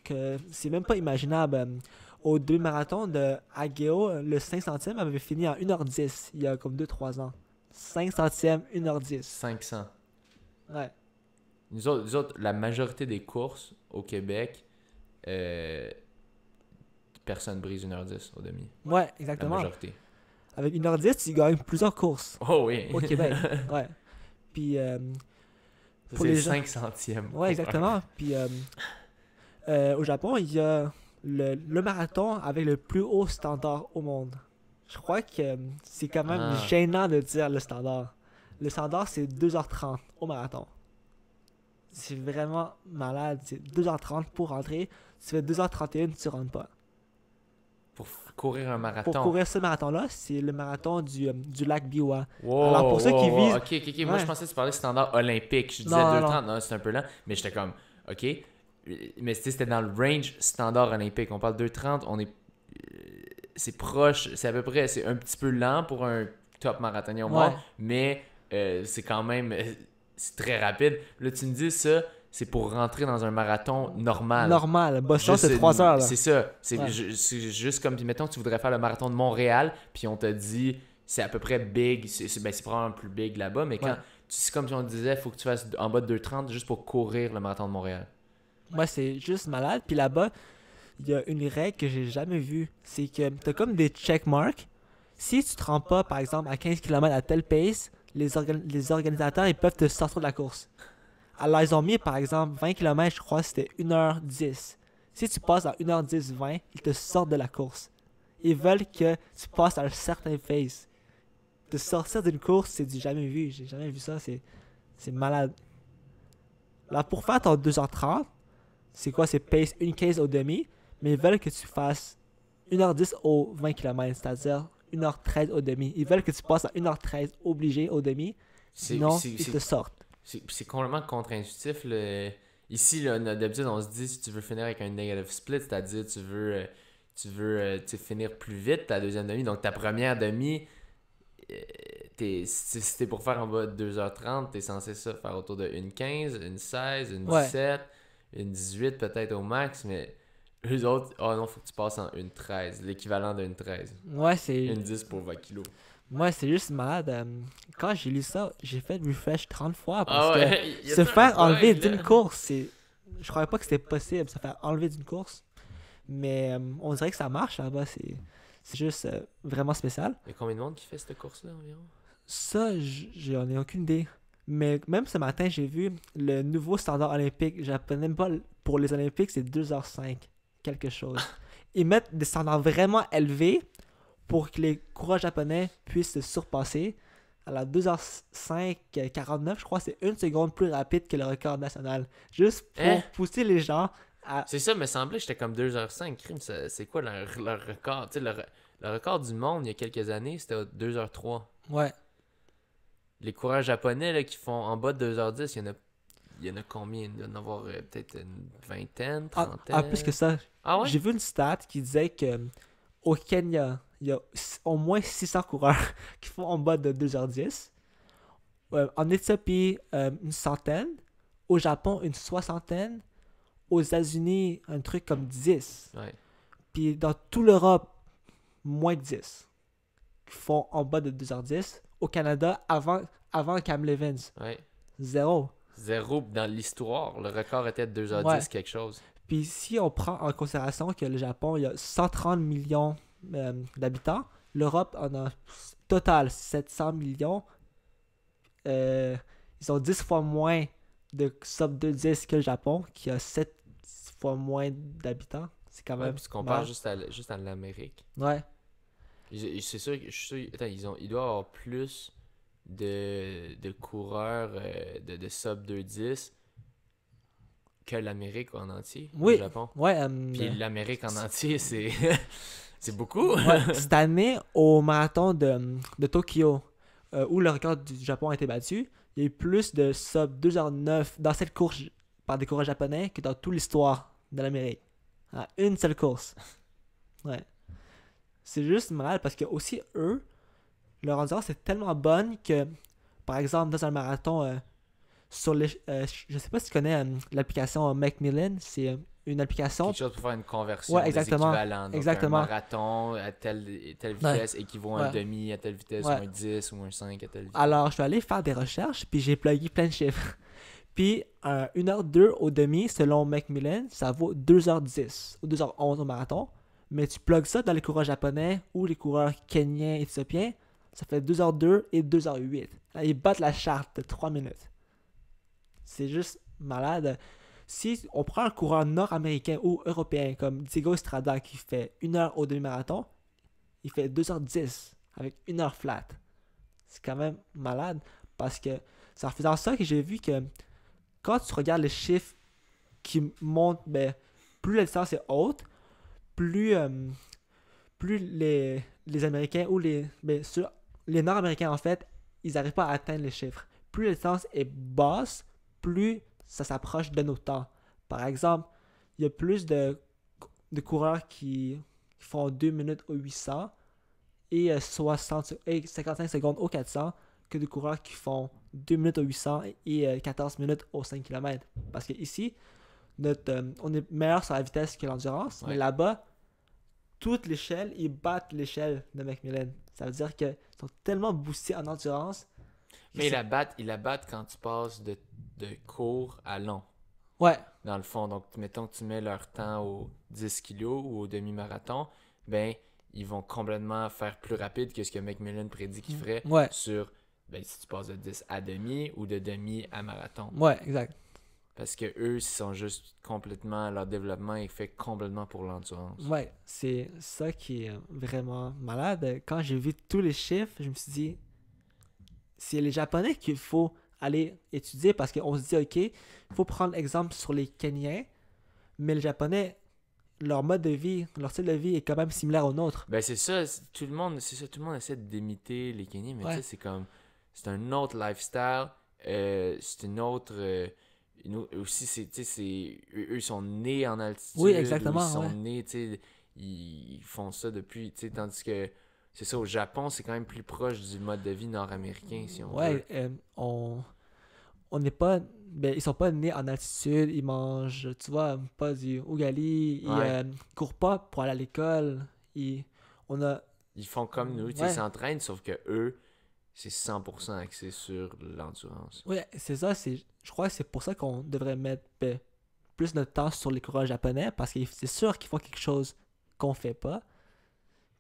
que c'est même pas imaginable. Euh, aux deux marathons de Ageo, le 500e avait fini en 1h10 il y a comme 2-3 ans. 5 centièmes, 1h10. 500. Ouais. Nous autres, la majorité des courses au Québec, euh, personne brise 1h10 au demi. Ouais, exactement. Avec 1h10, tu gagnes plusieurs courses. Oh oui. Au Québec. ouais. Puis. 5 euh, centièmes. Ouais, exactement. Puis euh, euh, au Japon, il y a le marathon avec le plus haut standard au monde je crois que euh, c'est quand même ah. gênant de dire le standard. Le standard, c'est 2h30 au marathon. C'est vraiment malade. C'est 2h30 pour rentrer. Tu fais 2h31, tu rentres pas. Pour courir un marathon. Pour courir ce marathon-là, c'est le marathon du, euh, lac Biwa. Alors pour ceux qui visent. Ok, ok, Moi, je pensais que tu parlais standard olympique. Je disais 2h30, non, c'est un peu lent. Mais j'étais comme, ok. Mais c'était dans le range standard olympique. On parle 2h30, on est euh, c'est proche, c'est à peu près, c'est un petit peu lent pour un top marathonien au moins, mais euh, c'est quand même euh, très rapide. Là, tu me dis ça, c'est pour rentrer dans un marathon normal. Normal. Boston, bah, c'est 3 heures. C'est ça. C'est juste comme, mettons, tu voudrais faire le marathon de Montréal, puis on te dit, c'est à peu près big. C'est ben, probablement plus big là-bas, mais quand, c'est comme si on disait, faut que tu fasses en bas de 2,30 juste pour courir le marathon de Montréal. Moi, c'est juste malade. Puis là-bas, il y a une règle que j'ai jamais vue. C'est que as comme des check-marks. Si tu te rends pas, par exemple, à 15 km à tel pace, les, les organisateurs ils peuvent te sortir de la course. Alors, ils ont mis, par exemple, 20 km, je crois, c'était 1h10. Si tu passes à 1h10, 20, ils te sortent de la course. Ils veulent que tu passes à un certain pace. Te sortir d'une course, c'est du jamais vu. J'ai jamais vu ça, c'est, c'est malade. Là, pour faire ton 2h30, c'est quoi? C'est pace 1 case au demi mais ils veulent que tu fasses 1h10 au 20 km, c'est-à-dire 1h13 au demi. Ils veulent que tu passes à 1h13 obligé au demi, sinon ils te sortent. C'est complètement contre-intuitif. Le... Ici, d'habitude, on se dit si tu veux finir avec un negative split, c'est-à-dire tu veux, euh, tu veux euh, finir plus vite ta deuxième demi, donc ta première demi, euh, es, si t'es pour faire en bas de 2h30, es censé ça faire autour de 1h15, 1h16, 1h17, 1h18 peut-être au max, mais eux autres, oh non, faut que tu passes en une 13, l'équivalent d'une 13. Ouais, c'est. Une 10 pour 20 kilos. Moi, c'est juste malade. Euh, quand j'ai lu ça, j'ai fait refresh 30 fois ah parce que se faire enlever d'une course, c'est. Je croyais pas que c'était possible, se faire enlever d'une course. Mais euh, on dirait que ça marche là-bas, c'est. juste euh, vraiment spécial. Il combien de monde qui fait cette course-là environ Ça, j'en ai aucune idée. Mais même ce matin, j'ai vu le nouveau standard olympique. J'apprenais même pas pour les Olympiques, c'est 2h05 quelque chose. Ils mettent des standards vraiment élevés pour que les coureurs japonais puissent se surpasser. Alors, 2h05, 49, je crois, c'est une seconde plus rapide que le record national. Juste pour hein? pousser les gens à. C'est ça, mais semblait, que j'étais comme 2h05. c'est quoi leur, record? Tu sais, le record du monde il y a quelques années, c'était 2h03. Ouais. Les coureurs japonais qui font en bas de 2h10, il y en a, il y en a combien Il doit en avoir euh, peut-être une vingtaine, ah, trentaine. ah, plus que ça. Ah J'ai vu une stat qui disait que au Kenya, il y a au moins 600 coureurs qui font en bas de 2h10. Euh, en Éthiopie, euh, une centaine. Au Japon, une soixantaine. Aux États-Unis, un truc comme 10. Puis dans toute l'Europe, moins de 10 qui font en bas de 2h10. Au Canada, avant, avant Cam Levins. Ouais. Zéro. Zéro dans l'histoire. Le record était de 2h10 quelque chose. Puis si on prend en considération que le Japon, il y a 130 millions euh, d'habitants, l'Europe en a total 700 millions. Euh, ils ont 10 fois moins de sub 2 10 que le Japon, qui a 7 fois moins d'habitants. C'est quand même. Ouais, qu'on compare juste à, juste à l'Amérique. Ouais. C'est sûr que je suis ils, ont, ils doivent avoir plus de, coureurs euh, de, de sub 210 que l'Amérique en entier, oui. le Japon. Ouais, euh, Puis l'Amérique en entier, c'est c'est beaucoup. cette année, au marathon de, Tokyo, euh, où le record du Japon a été battu, il y a eu plus de sub 09 dans cette course par des coureurs japonais que dans toute l'histoire de l'Amérique. À une seule course. C'est juste mal parce que aussi eux, leur endurance est tellement bonne que, par exemple, dans un marathon euh, sur ne euh, je sais pas si tu connais euh, l'application Macmillan, c'est euh, une application. chose pour faire une conversion ouais, exactement. exactement. Un marathon à telle, telle vitesse équivaut à un demi à telle vitesse ou un 10 ou un 5 à telle vitesse. Alors, je suis allé faire des recherches puis j'ai plugué plein de chiffres. Puis, 1h02 au demi, selon Macmillan, ça vaut 2h10 ou 2h11 au marathon. Mais tu plugues ça dans les coureurs japonais ou les coureurs kenyans, éthiopiens, ça fait 2h02 et 2h08. Ils battent la charte de 3 minutes. C'est juste malade. Si on prend un coureur nord-américain ou européen comme Diego Estrada qui fait une heure au demi-marathon, il fait 2h10 avec une heure flat. C'est quand même malade parce que c'est en faisant ça que j'ai vu que quand tu regardes les chiffres qui montent, ben, plus la distance est haute, plus, euh, plus les, les, Américains ou les, ben, les Nord-Américains en fait, ils n'arrivent pas à atteindre les chiffres. Plus la distance est basse, plus ça s'approche de nos temps. Par exemple, il y a plus de, de coureurs qui, qui font 2 minutes au 800 et, 60, euh, et 55 secondes au 400 que de coureurs qui font 2 euh, minutes au 800 et 14 minutes au 5 km. Parce que ici, notre, euh, on est meilleur sur la vitesse que l'endurance, mais là-bas, toute l'échelle, ils battent l'échelle de Macmillan. Ça veut dire qu'ils sont tellement boostés en endurance. Mais ils la battent, il la battent quand tu passes de de court à long. Ouais. Dans le fond, donc mettons que tu mets leur temps au 10 kg ou au demi-marathon, ben ils vont complètement faire plus rapide que ce que McMillan prédit qu'il ferait sur ben, si tu passes de 10 à demi ou de demi à marathon. Ouais, exact. Parce que eux, ils sont juste complètement, leur développement est fait complètement pour l'endurance. Ouais, c'est ça qui est vraiment malade. Quand j'ai vu tous les chiffres, je me suis dit, c'est les Japonais qu'il faut aller étudier parce qu'on se dit, OK, il faut prendre l'exemple sur les Kenyans, mais le japonais, leur mode de vie, leur style de vie est quand même similaire au nôtre. Ben c'est ça, tout le monde, c'est ça, tout le monde essaie d'imiter les Kenyans, mais tu sais, c'est comme, c'est un autre lifestyle, euh, c'est une autre... Euh, aussi tu aussi, c'est, eux, sont nés en altitude. Oui, exactement. Ils sont nés tu sais ils, font ça depuis, tu sais tandis que c'est ça, au Japon, c'est quand même plus proche du mode de vie nord-américain, si on ouais, veut. Euh, on on n'est pas ben, ils sont pas nés en altitude, ils mangent, tu vois, pas du Ougali, ils euh, courent pas pour aller à l'école, ils on a ils font comme nous, ils s'entraînent sauf que eux c'est 100% axé sur l'endurance. Oui, c'est ça, c'est je crois que c'est pour ça qu'on devrait mettre ben, plus notre temps sur les coureurs japonais parce que c'est sûr qu'ils font quelque chose qu'on fait pas.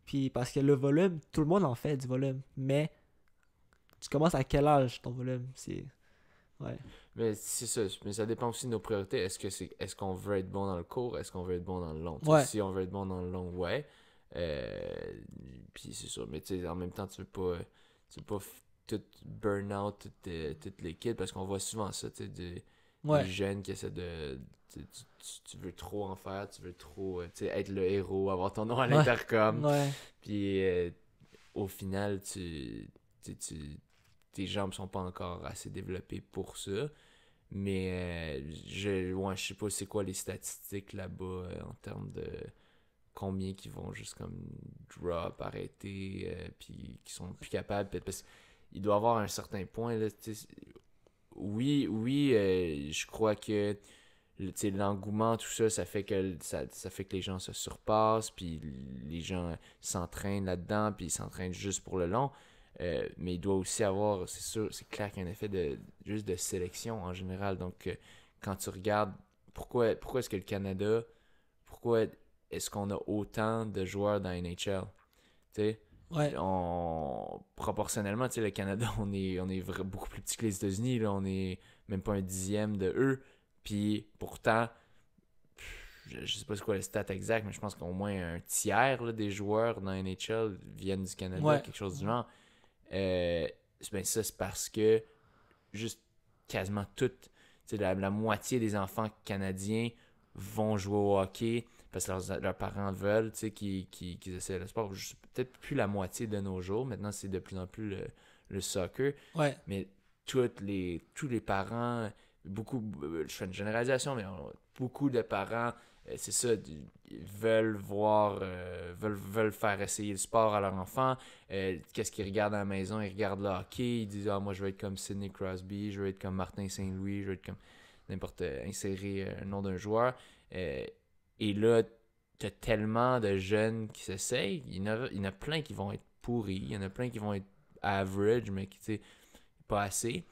Puis parce que le volume, tout le monde en fait du volume. Mais tu commences à quel âge ton volume C'est. Ouais. Mais c'est ça. Mais ça dépend aussi de nos priorités. Est-ce que c'est est-ce qu'on veut être bon dans le court Est-ce qu'on veut être bon dans le long Si on veut être bon dans le long, ouais. Euh, puis c'est ça, Mais tu sais, en même temps, tu veux pas. Tu veux pas tout burn out, euh, toute, parce qu'on voit souvent ça, tu sais. De ouais. les jeunes qui essaient de. Tu, veux trop en faire, tu veux trop euh, être le héros, avoir ton nom à l'intercom. Puis euh, au final, tu, tu, tes jambes sont pas encore assez développées pour ça. Mais euh, je, ouais, je sais pas c'est quoi les statistiques là-bas en termes de combien qui vont juste comme drop, arrêter, puis qui sont plus capables. Parce qu'il doit avoir un certain point. Là, oui, oui, euh, je crois que l'engouement, tout ça, ça fait que ça, fait que les gens se surpassent, puis les gens s'entraînent là-dedans, puis ils s'entraînent juste pour le long. Euh, mais il doit aussi avoir, c'est sûr, c'est clair qu'il un effet de juste de sélection en général. Donc, euh, quand tu regardes pourquoi, pourquoi est-ce que le Canada, pourquoi est-ce qu'on a autant de joueurs dans la NHL? Tu proportionnellement, le Canada, on est, on est beaucoup plus petit que les États-Unis. on est même pas un dixième de eux. Puis pourtant, je, sais pas c'est quoi le stat exact, mais je pense qu'au moins un tiers des joueurs dans NHL viennent du Canada, quelque chose du genre. Euh, ben, ça, c'est parce que juste quasiment toutes, la moitié des enfants canadiens vont jouer au hockey parce que leurs, parents veulent, tu sais, qu'ils essayent essaient le sport. Peut-être plus la moitié de nos jours. Maintenant, c'est de plus en plus le, soccer. Mais toutes les, tous les parents, beaucoup, je fais une généralisation, mais beaucoup de parents, euh, c'est ça, veulent voir, euh, veulent, veulent faire essayer le sport à leur enfant. Euh, qu'est-ce qu'ils regardent à la maison? Ils regardent le hockey, ils disent Ah, moi, je veux être comme Sidney Crosby, je veux être comme Martin Saint-Louis, je veux être comme n'importe, insérer le nom d'un joueur. Et là, t'as tellement de jeunes qui s'essayent. Il, il y en a plein qui vont être pourris. Il y en a plein qui vont être average, mais qui, tu sais, pas assez.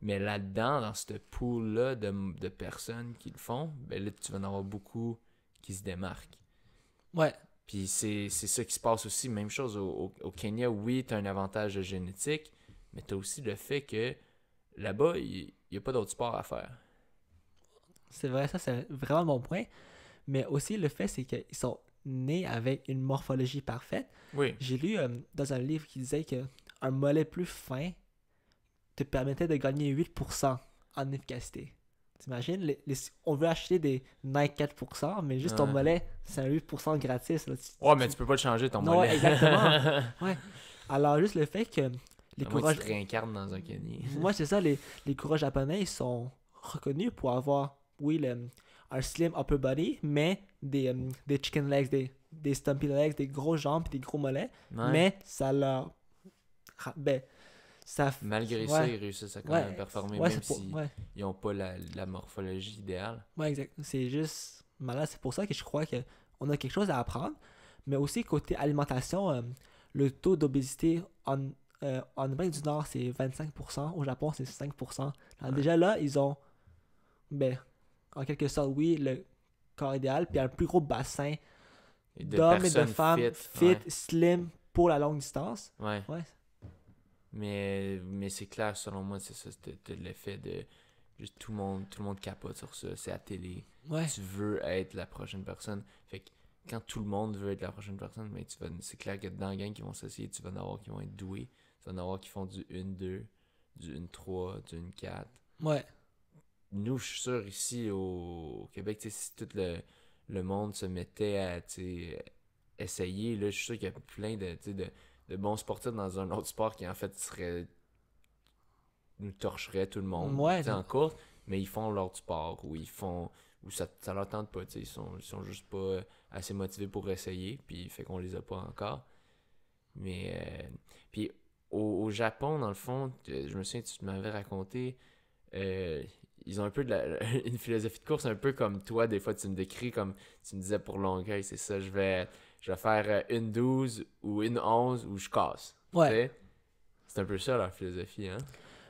Mais là-dedans, dans ce pool-là de, personnes qui le font, ben là, tu vas en avoir beaucoup qui se démarquent. Ouais. Puis c'est ça qui se passe aussi. Même chose au, Kenya, oui, t'as un avantage génétique, mais t'as aussi le fait que là-bas, il n'y a pas d'autre sport à faire. C'est vrai, ça, c'est vraiment mon point mais aussi le fait, c'est qu'ils sont nés avec une morphologie parfaite. Oui. J'ai lu euh, dans un livre qui disait qu'un un mollet plus fin te permettait de gagner 8% en efficacité. T'imagines, on veut acheter des Nike 4%, mais juste ton mollet, c'est un 8% gratis. Là. ouais, mais tu peux pas le changer ton mollet. Ouais, exactement. ouais. Alors, juste le fait que les coureurs. Tu te réincarnes dans un Moi, c'est ça, les, les coureurs japonais, ils sont reconnus pour avoir, oui, le, un slim upper body, mais des, euh, des chicken legs, des, des stumpy legs, des gros jambes, des gros mollets. Mais ça leur. Ben, ça... Malgré ça, ils réussissent à quand même performer, même si ils n'ont pas la, la, morphologie idéale. Ouais, exact. C'est juste malade. C'est pour ça que je crois qu'on a quelque chose à apprendre. Mais aussi, côté alimentation, euh, le taux d'obésité en, euh, en Amérique du Nord, c'est 25%. Au Japon, c'est 5%. déjà là, ils ont. Ben, en quelque sorte, oui, le corps idéal, puis un plus gros bassin d'hommes et de femmes fit, slim pour la longue distance. Ouais. Mais, mais c'est clair, selon moi, c'est ça, c'est l'effet de tout le monde, tout le monde capote sur ça, c'est à télé. Ouais. Tu veux être la prochaine personne. Fait que quand tout le monde veut être la prochaine personne, mais tu vas, c'est clair que dans la gang qui vont s'essayer, tu vas en avoir qui vont être doués, tu vas en avoir qui font du 1-2, du 1-3, du 1-4. Ouais nous, je suis sûr, ici au, Québec, si tout le, monde se mettait à essayer, là, je suis sûr qu'il y a plein de, bons sportifs dans un autre sport qui, en fait, serait nous torcherait tout le monde ouais, en mais ils font leur sport ou ils font ou ça, ne leur tente pas, ils sont, ils sont juste pas assez motivés pour essayer, puis fait qu'on les a pas encore. Mais euh, puis au, Japon, dans le fond, euh, je me souviens, tu m'avais raconté, euh, ils ont un peu de une philosophie de course un peu comme toi. Des fois, tu me décris comme tu me disais pour Longueuil, c'est ça, je vais, je vais faire euh, une 12 ou une 11 ou je casse. Ouais. C'est un peu ça leur philosophie, hein?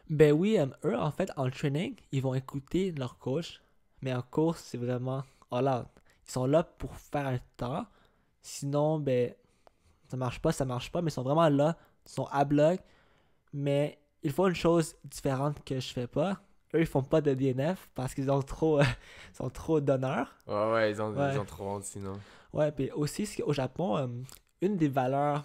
Ben oui, euh, eux, en fait, en training, ils vont écouter leur coach, mais en course, c'est vraiment all là, Ils sont là pour faire un temps. Sinon, ben, ça marche pas, ça marche pas, mais ils sont vraiment là, ils sont à bloc. Mais il faut une chose différente que je fais pas, eux, ils font pas de DNF parce qu'ils ont trop, euh, sont trop d'honneur. Ouais, ouais, ils ont, Ils ont trop honte sinon. Ouais, puis aussi, au Japon, euh, une des valeurs,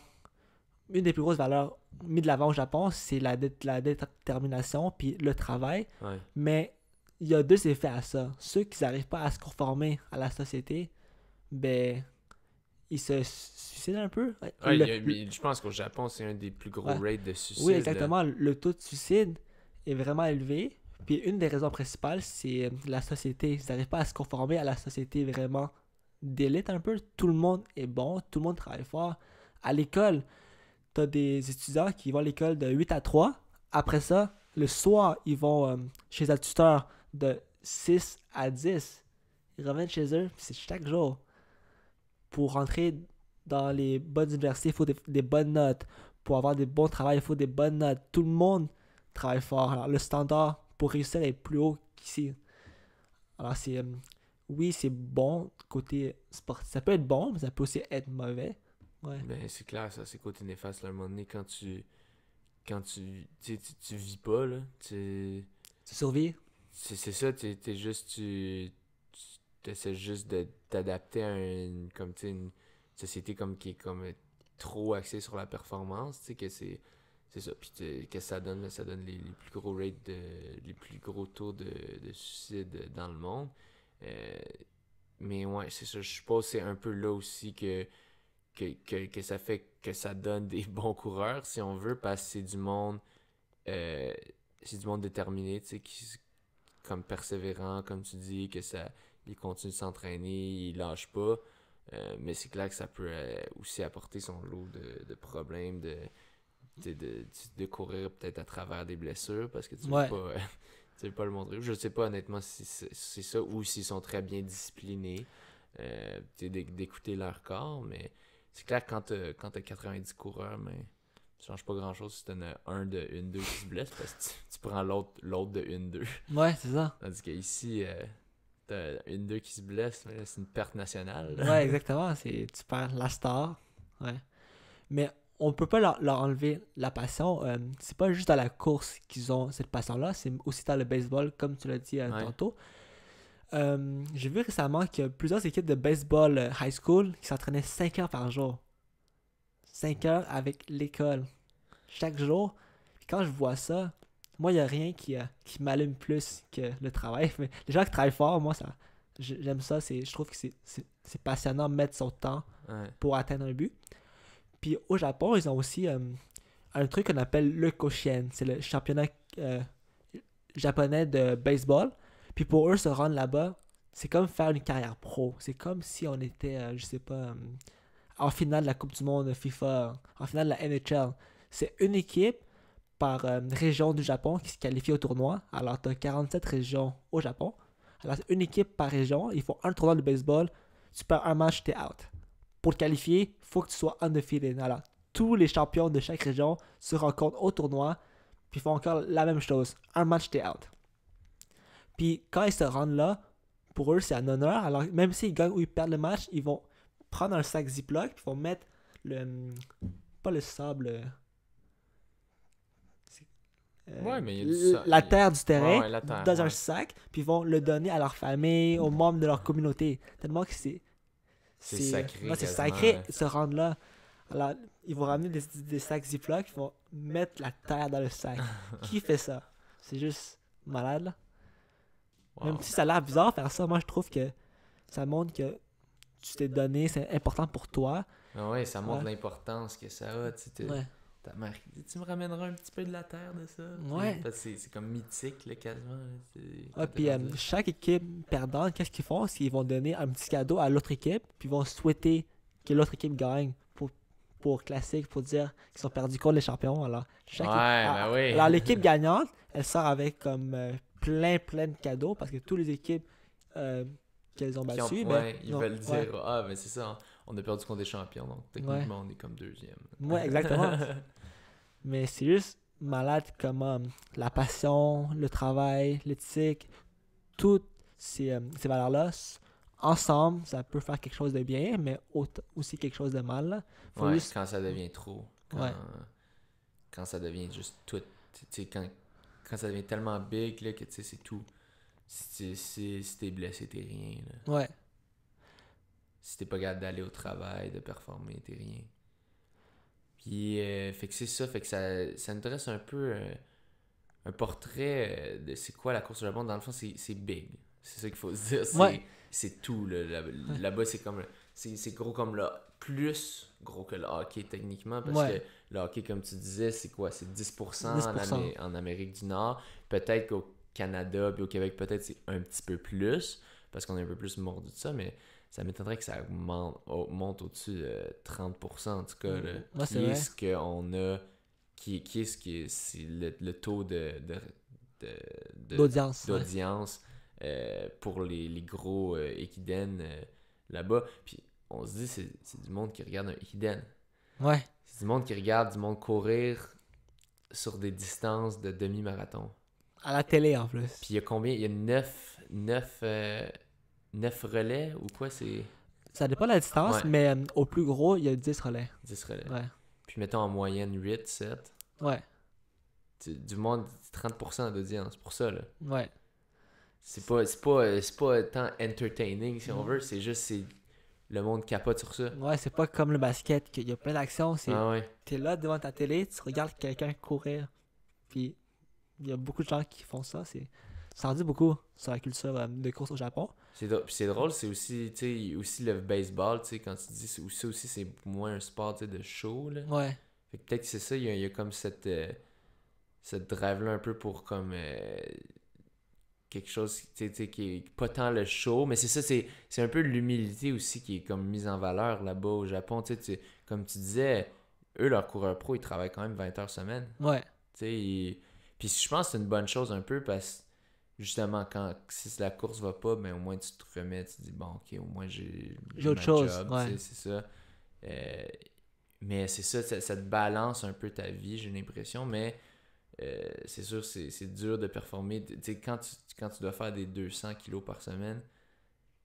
une des plus grosses valeurs mises de l'avant au Japon, c'est la, la détermination puis le travail. Mais il y a deux effets à ça. Ceux qui n'arrivent pas à se conformer à la société, ben, ils se suicident un peu. Je pense qu'au Japon, c'est un des plus gros rates de suicide. Oui, exactement. Le taux de suicide est vraiment élevé. Puis une des raisons principales, c'est euh, la société. Ils n'arrivent pas à se conformer à la société vraiment d'élite un peu. Tout le monde est bon, tout le monde travaille fort. À l'école, tu as des étudiants qui vont à l'école de 8 à 3. Après ça, le soir, ils vont euh, chez un tuteur de 6 à 10. Ils reviennent chez eux, c'est chaque jour. Pour rentrer dans les bonnes universités, il faut des, bonnes notes. Pour avoir des bons travaux, il faut des bonnes notes. Tout le monde travaille fort. le standard pour réussir à être plus haut qu'ici. Alors, c'est. Euh, oui, c'est bon côté sportif. Ça peut être bon, mais ça peut aussi être mauvais. Ouais. Mais ben, c'est clair, ça, c'est côté néfaste. Là, à un moment donné, quand tu. Quand tu. Tu, tu, vis pas, là. Tu. Tu survis. C'est, c'est ça, tu juste. Tu, essaies juste de t'adapter à une. Comme, tu une société comme qui est comme trop axée sur la performance, tu sais, que c'est c'est ça. Puis qu'est-ce que ça donne? Ça donne les, plus gros rates, les plus gros taux de, de suicide dans le monde. Euh, mais ouais, c'est ça. Je suppose c'est un peu là aussi que que, ça fait que ça donne des bons coureurs, si on veut, parce que c'est du monde. Euh, c'est du monde déterminé, tu sais, qui, comme persévérant, comme tu dis, que ça. Il continue de s'entraîner, il lâche pas. Euh, mais c'est clair que ça peut aussi apporter son lot de, de problèmes, de, de, courir peut-être à travers des blessures parce que tu ne euh, veux pas. le montrer. Je sais pas honnêtement si c'est ça ou s'ils sont très bien disciplinés. Euh, d'écouter leur corps, mais c'est clair quand tu as 90 coureurs, mais ça changes pas grand chose si t'en as un de une deux qui se blesse parce que tu, prends l'autre, l'autre de une deux Ouais, c'est ça. Tandis qu'ici, euh, t'as une deux qui se blesse, mais c'est une perte nationale. oui exactement. tu perds la star. Ouais. Mais on peut pas leur, enlever la passion. Euh, c'est pas juste dans la course qu'ils ont cette passion-là, c'est aussi dans le baseball, comme tu l'as dit euh, tantôt. Euh, j'ai vu récemment qu'il y a plusieurs équipes de baseball high school qui s'entraînaient 5 heures par jour. 5 hmm. heures avec l'école. Chaque jour. quand je vois ça, moi, il n'y a rien qui, qui m'allume plus que le travail. les gens qui travaillent fort, moi, ça, j'aime ça. Je trouve que c'est passionnant de mettre son temps pour atteindre un but. Puis au Japon, ils ont aussi euh, un truc qu'on appelle le Koshien. C'est le championnat euh, japonais de baseball. Puis pour eux, se rendre là-bas, c'est comme faire une carrière pro. C'est comme si on était, euh, je sais pas, en finale de la Coupe du Monde FIFA, en finale de la NHL. C'est une équipe par région du Japon qui se qualifie au tournoi. Alors, tu as 47 régions au Japon. Alors, une équipe par région. Ils font un tournoi de baseball. Tu perds un match, t'es out. Pour te qualifier, faut que tu sois undefeated. Alors, tous les champions de chaque région se rencontrent au tournoi, puis font encore la même chose. Un match, t'es out. Puis quand ils se rendent là, pour eux, c'est un honneur. Alors, même s'ils gagnent ou ils perdent le match, ils vont prendre un sac Ziploc, puis ils vont mettre le. Pas le sable. la terre du terrain dans un sac, puis ils vont le donner à leur famille, aux membres de leur communauté. Tellement que c'est c'est euh, sacré. c'est sacré hein. se rendre là. Alors, ils vont ramener des, des sacs Ziploc, ils vont mettre la terre dans le sac. Qui fait ça C'est juste malade, Même si ça a l'air bizarre faire ça, moi je trouve que ça montre que tu t'es donné, c'est important pour toi. Ah oui, ça montre l'importance que ça a tu me ramèneras un petit peu de la terre de ça. Ouais. c'est comme mythique, quasiment. Ah, puis euh, chaque équipe perdante, qu'est-ce qu'ils font C'est qu'ils vont donner un petit cadeau à l'autre équipe, puis ils vont souhaiter que l'autre équipe gagne pour, pour classique, pour dire qu'ils ont perdu contre les champions. Alors, chaque équipe, ben alors l'équipe gagnante, elle sort avec comme euh, plein, plein de cadeaux parce que toutes les équipes euh, qu'elles ont battues. Ben, ils veulent dire Ah, mais ben, c'est ça, hein. on a perdu contre des champions, donc techniquement, on est comme deuxième. Ouais, exactement. Mais c'est juste malade comme euh, la passion, le travail, l'éthique, toutes ces, euh, valeurs-là, ensemble, ça peut faire quelque chose de bien, mais aussi quelque chose de mal. quand ça devient trop. Quand, ça devient juste tout. Quand, ça devient tellement big que c'est tout. Si, t'es blessé, t'es rien. Ouais. Si t'es pas capable d'aller au travail, de performer, t'es rien. Puis, euh, fait que c'est ça, fait que ça, nous dresse un peu euh, un portrait euh, de c'est quoi la course de la bande, Dans le fond, c'est big. C'est ça qu'il faut se dire. C'est tout. Là-bas, c'est comme. C'est gros comme là, Plus gros que le hockey, techniquement, parce que le hockey, comme tu disais, c'est quoi C'est 10%, En, Amérique, en, Amérique du Nord. Peut-être qu'au Canada puis au Québec, peut-être c'est un petit peu plus, parce qu'on est un peu plus mordu de ça, mais ça m'étonnerait que ça augmente, monte au-dessus de 30% en tout cas. Mm. Là, ce qu'on a, qui, qui ce le, taux de, d'audience, d'audience euh, pour les, gros euh, euh, là-bas. Puis on se dit, c'est, c'est du monde qui regarde un équidène. Ouais. C'est du monde qui regarde du monde courir sur des distances de demi-marathon. À la télé en plus. Puis il y a combien Il y a 9, 9, Neuf relais ou quoi c'est Ça dépend de la distance, mais euh, au plus gros, il y a 10 relais. 10 relais. Puis mettons en moyenne 8, 7. Ouais. Du, monde, 30% d'audience pour ça, là. Ouais. C'est pas, pas, euh, pas tant entertaining, si on mm. veut, c'est juste le monde capote sur ça. Ouais, c'est pas comme le basket, qu'il y a plein d'actions. C'est... Ah là devant ta télé, tu regardes quelqu'un courir. Puis il y a beaucoup de gens qui font ça. C'est... Ça en dit beaucoup sur la culture euh, de course au Japon. C'est drôle, c'est drôle, c'est aussi, tu aussi le baseball, tu sais, quand tu dis, aussi, aussi c'est moins un sport, de show, là. Ouais. Fait que peut-être que c'est ça, il y, a comme cette, euh, cette drive-là un peu pour comme... Euh, quelque chose tu sais, qui est pas tant le show, mais c'est ça, c'est, un peu l'humilité aussi qui est comme mise en valeur là-bas au Japon. comme tu disais, eux, leurs coureurs pro, ils travaillent quand même 20 heures semaine. Ouais. sais, Puis je pense que c'est une bonne chose un peu parce justement, quand si la course va pas, ben, au moins tu te remets, tu te dis, bon, ok, au moins j'ai autre chose. C'est ça. Euh, mais c'est ça, ça, te balance un peu ta vie, j'ai l'impression, mais euh, c'est sûr, c'est dur de performer. quand tu quand tu dois faire des 200 kilos par semaine,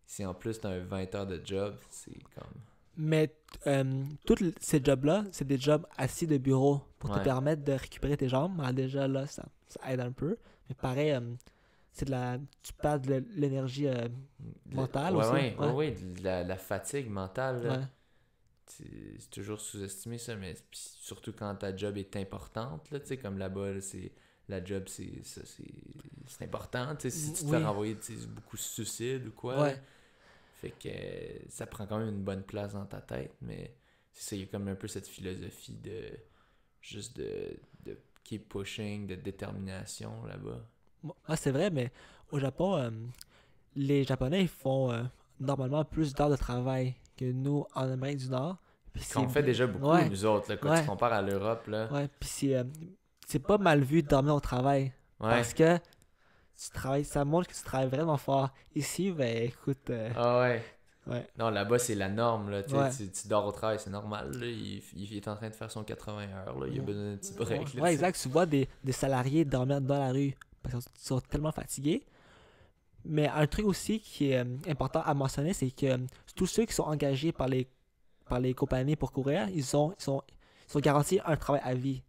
c'est en plus tu as 20 heures de job, c'est comme. Mais euh, tous ces jobs-là, c'est des jobs assis de bureau pour te permettre de récupérer tes jambes. déjà là, ça, aide un peu. Mais pareil, la tu perds de l'énergie euh, mentale ouais, aussi ouais, hein? la, fatigue mentale c'est toujours sous-estimé ça mais surtout quand ta job est importante là comme là-bas c'est la job c'est c'est important si tu te fais renvoyer beaucoup de suicides ou quoi fait que ça prend quand même une bonne place dans ta tête mais c'est il y a comme un peu cette philosophie de juste de, de keep pushing de détermination là-bas moi, ah, c'est vrai, mais au Japon, euh, les Japonais font euh, normalement plus d'heures de travail que nous en Amérique du Nord. Puis qu'on fait déjà beaucoup, nous autres, quand tu compares à l'Europe. Là... Ouais, puis euh, c'est, pas mal vu de dormir au travail. Parce que tu travailles, ça montre que tu travailles vraiment fort. Ici, ben écoute. Ah ouais. Non, là-bas, c'est la norme. Là, tu, dors au travail, c'est normal. il, est en train de faire son 80 heures. Là, il a besoin d'un petit break. ouais, exact. Tu vois des, salariés dormir dans la rue parce qu'ils sont tellement fatigués. Mais un truc aussi qui est euh, important à mentionner, c'est que euh, tous ceux qui sont engagés par les, par les compagnies pour courir, ils sont, sont, sont garantis un travail à vie.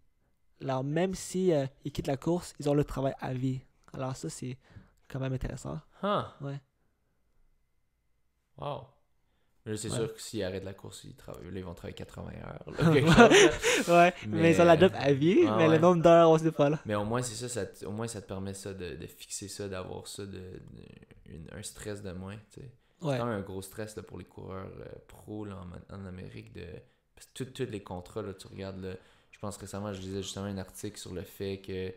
Alors même s'ils euh, quittent la course, ils ont le travail à vie. Alors ça, c'est quand même intéressant. Huh. Ouais. Wow c'est sûr que s'ils arrêtent la course, ils, travaillent, vont travailler 80 heures. ouais, mais, ça euh, l'adopte à vie, mais le nombre d'heures, on sait pas. Là. Mais au moins, c'est ça, au moins, ça te permet ça de, fixer ça, d'avoir ça, de, un stress de moins. C'est quand même un gros stress là, pour les coureurs pros euh, pro en, Amérique. De... Parce que tous les contrats, tu regardes, je pense récemment, je lisais justement un article sur le fait que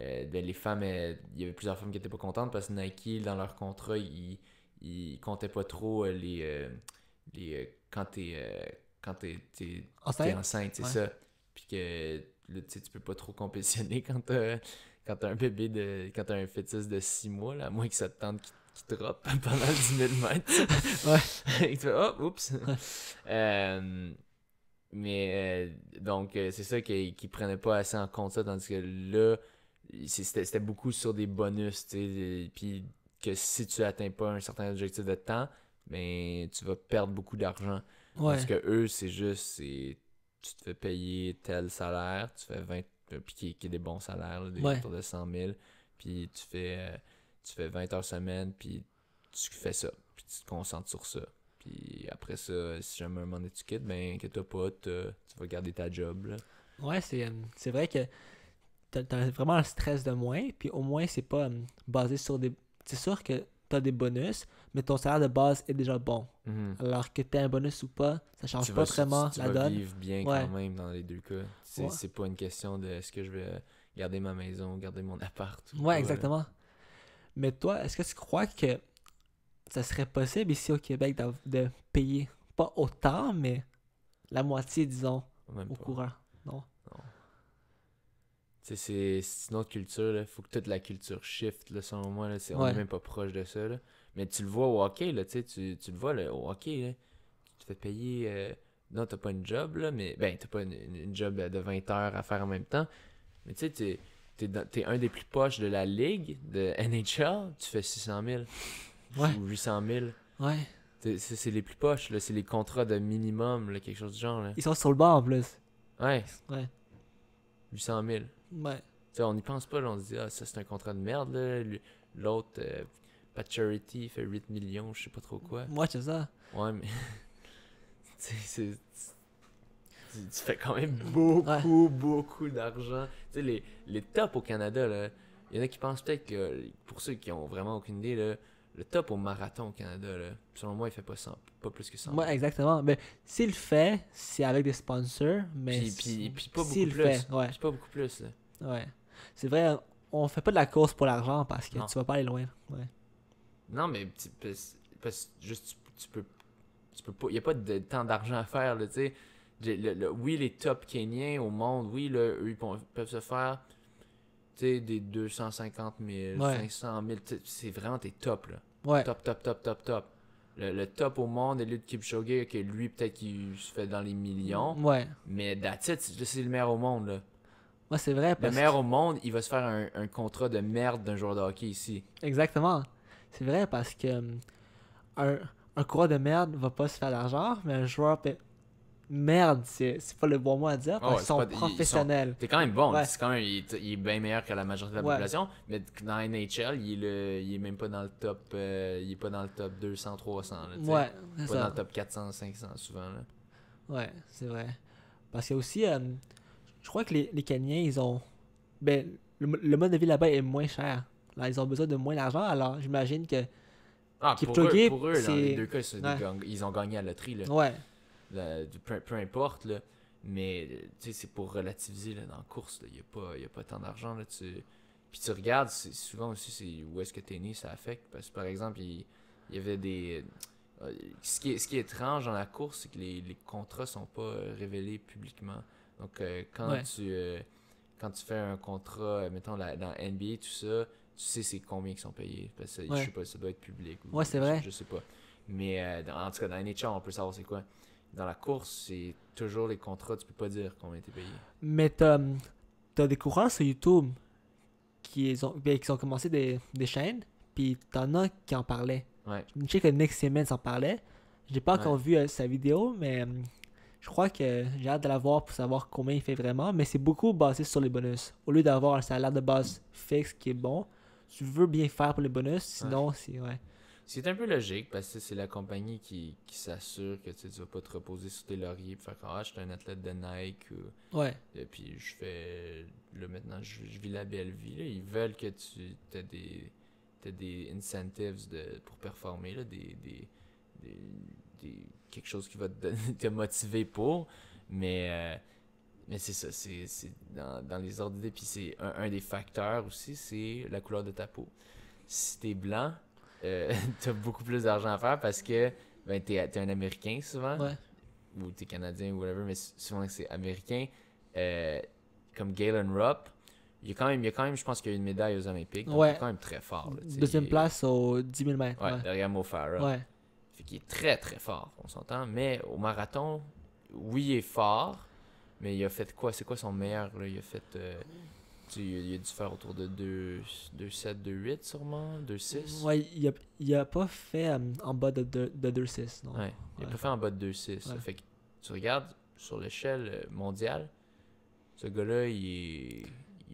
euh, ben, les femmes, il y avait plusieurs femmes qui n'étaient pas contentes parce que Nike, dans leur contrat, ils, ils comptaient pas trop les les, euh, quand t'es euh, es, enceinte, enceinte c'est ça. Puis que tu peux pas trop compétitionner quand t'as quand as un bébé de. quand t'as un fœtus de 6 mois, à moins que ça te tente qu'il qui drop pendant 10 000 mètres. ouais. Et tu fais, oh, oups. Euh, mais donc, c'est ça qu'ils qu prenaient pas assez en compte ça, tandis que là, c'était beaucoup sur des bonus, tu sais. Puis que si tu atteins pas un certain objectif de temps, mais tu vas perdre beaucoup d'argent. Parce que eux, c'est juste, c'est tu te fais payer tel salaire, tu fais 20, euh, puis qui, est des bons salaires, des autour de 100 000, puis tu fais, euh, tu fais 20 heures semaine, puis tu fais ça, puis tu te concentres sur ça. Puis après ça, si jamais un moment donné tu quittes, ben que t'as pas, tu vas garder ta job. Ouais, euh, c'est vrai que t'as vraiment un stress de moins, puis au moins c'est pas basé sur des... C'est sûr que t'as des bonus, mais ton salaire de base est déjà bon. Mhm. Alors que tu un bonus ou pas, ça change pas vraiment tu la vas vivre bien quand même dans les deux cas. C'est pas une question de est-ce que je vais garder ma maison, garder mon appart. ouais, exactement. Mais toi, est-ce que tu crois que ça serait possible ici au Québec de, payer pas autant, mais la moitié, disons, au courant? Non. C'est une autre culture, il faut que toute la culture shift, selon moi. on n'est même pas proche de ça. Là. Mais tu le vois au hockey, là, tu, tu le vois là, au hockey. Là. Hein. Tu te fais payer. Euh, non, t'as pas une job, là, mais. Ben, t'as pas une, job de 20 heures à faire en même temps. Mais tu sais, t'es, t'es, t'es un des plus poches de la ligue, de NHL, tu fais 600 000. Ouais. Ou 800 000. Ouais. C'est, les plus poches, là. C'est les contrats de minimum, là, quelque chose du genre, là. Ils sont sur le bord, en plus. Ouais. Ouais. 800 000. Ouais. T'sais, on n'y pense pas, là, on se dit, ah, ça c'est un contrat de merde, là. L'autre, euh, pas Charity, il fait 8 millions, je sais pas trop quoi. Moi, c'est ça. Ouais, mais. tu fais quand même beaucoup, beaucoup d'argent. Tu sais, les, les tops au Canada, Il y en a qui pensent peut-être que, pour ceux qui ont vraiment aucune idée, le top au marathon au Canada, là, selon moi, il fait pas, pas plus que 100. Ouais, exactement. Mais s'il le fait, c'est avec des sponsors, mais. Puis, puis, pas, beaucoup plus, fait, ouais. pas beaucoup plus. pas Ouais. C'est vrai, on fait pas de la course pour l'argent parce que tu tu vas pas aller loin. Ouais. Non, mais parce juste tu, peux pas il n'y a pas de tant d'argent à faire tu sais. Le, oui, les top Kenyans au monde, oui, là, eux, peuvent se faire des 250 000, 500 000. C'est vraiment tes top, là. Top, top, top, top, top. Le, top au monde est lui de Kipchoge, que lui, peut-être qu'il se fait dans les millions. Mm, ouais. Mais je c'est le meilleur au monde, là. Ouais, c'est vrai. Parce le meilleur au monde, il va se faire un contrat de merde d'un joueur de hockey ici. Exactement. C'est vrai parce que hum, un, un coureur de merde va pas se faire d'argent, mais un joueur merde, c'est pas le bon mot à dire, parce qu'ils sont professionnels. T'es quand même bon, c'est quand même, il, est bien meilleur que la majorité de la population, mais dans NHL, il est, il est même pas dans le top, euh, il est pas dans le top 200, 300, là, ouais, pas dans le top 400, 500 souvent. Là. Ouais, c'est vrai. Parce qu'il y a aussi, hum, je crois que les, les Canadiens ils ont, ben, le mode de vie là-bas est moins cher ils ont besoin de moins d'argent, alors j'imagine que. Ah, pour, eux, dans les deux cas, ils ont gagné à la loterie. Ouais. peu, importe, tu mais c'est pour relativiser dans la course. Il n'y a, pas, pas tant d'argent. Puis tu regardes, c'est, souvent aussi où est-ce que tu né, ça affecte. Parce que par exemple, il, y avait des. Euh, ce qui, est, étrange dans la course, c'est que les, contrats contrats sont pas euh, révélés publiquement. Donc euh, quand, tu, quand tu fais un contrat, mettons dans NBA, tout ça, tu sais c'est combien qu'ils sont payés. Parce que je sais pas, ça doit être public. Ou, c'est vrai. Je, sais pas. Mais euh, en tout cas, dans NHL, on peut savoir c'est quoi. Dans la course, c'est toujours les contrats, tu peux pas dire combien t'es payé. Mais tu as hum, des courants sur YouTube qui ont, ben, qui commencé des, des chaînes, puis t'en as qui en parlaient. Ouais. Je sais que Nick Simmons en parlait. J'ai pas encore vu euh, sa vidéo, mais hum, je crois que j'ai hâte de la voir pour savoir combien il fait vraiment. Mais c'est beaucoup basé sur les bonus. Au lieu d'avoir un salaire de base fixe qui est bon, tu veux bien faire pour les bonus, sinon, c'est. Ouais. C'est un peu logique parce que c'est la compagnie qui, s'assure que tu ne vas pas te reposer sur tes lauriers et faire Ah, je suis un athlète de Nike. ouais. Et puis je fais. Là, maintenant, je, vis la belle vie. Ils veulent que tu aies des, des incentives de, pour performer, là, des, des, des, quelque chose qui va te, te motiver pour. Mais. Euh, mais c'est ça, c'est dans, dans, les ordres et Puis c'est un, des facteurs aussi, c'est la couleur de ta peau. Si t'es blanc, euh, t'as beaucoup plus d'argent à faire parce que ben, t'es un Américain souvent. Ouais. Ou t'es Canadien ou whatever, mais souvent c'est Américain. Euh, comme Galen Rupp, il y a quand même, il quand même je pense qu'il y a une médaille aux Olympiques. Il est quand même très fort. Deuxième place aux 10 000 mètres. derrière Mo Farah. Ouais. est très très fort, on s'entend. Mais au marathon, oui, il est fort, mais il a fait quoi C'est quoi son meilleur là? Il a fait. Euh, il, a, dû faire autour de 2-7, 2 sûrement 2.6 6 euh, Ouais, il a, pas fait en bas de 2-6. non. il a pas fait en bas de 2.6. 6 Fait que tu regardes sur l'échelle euh, mondiale, ce gars-là, il est.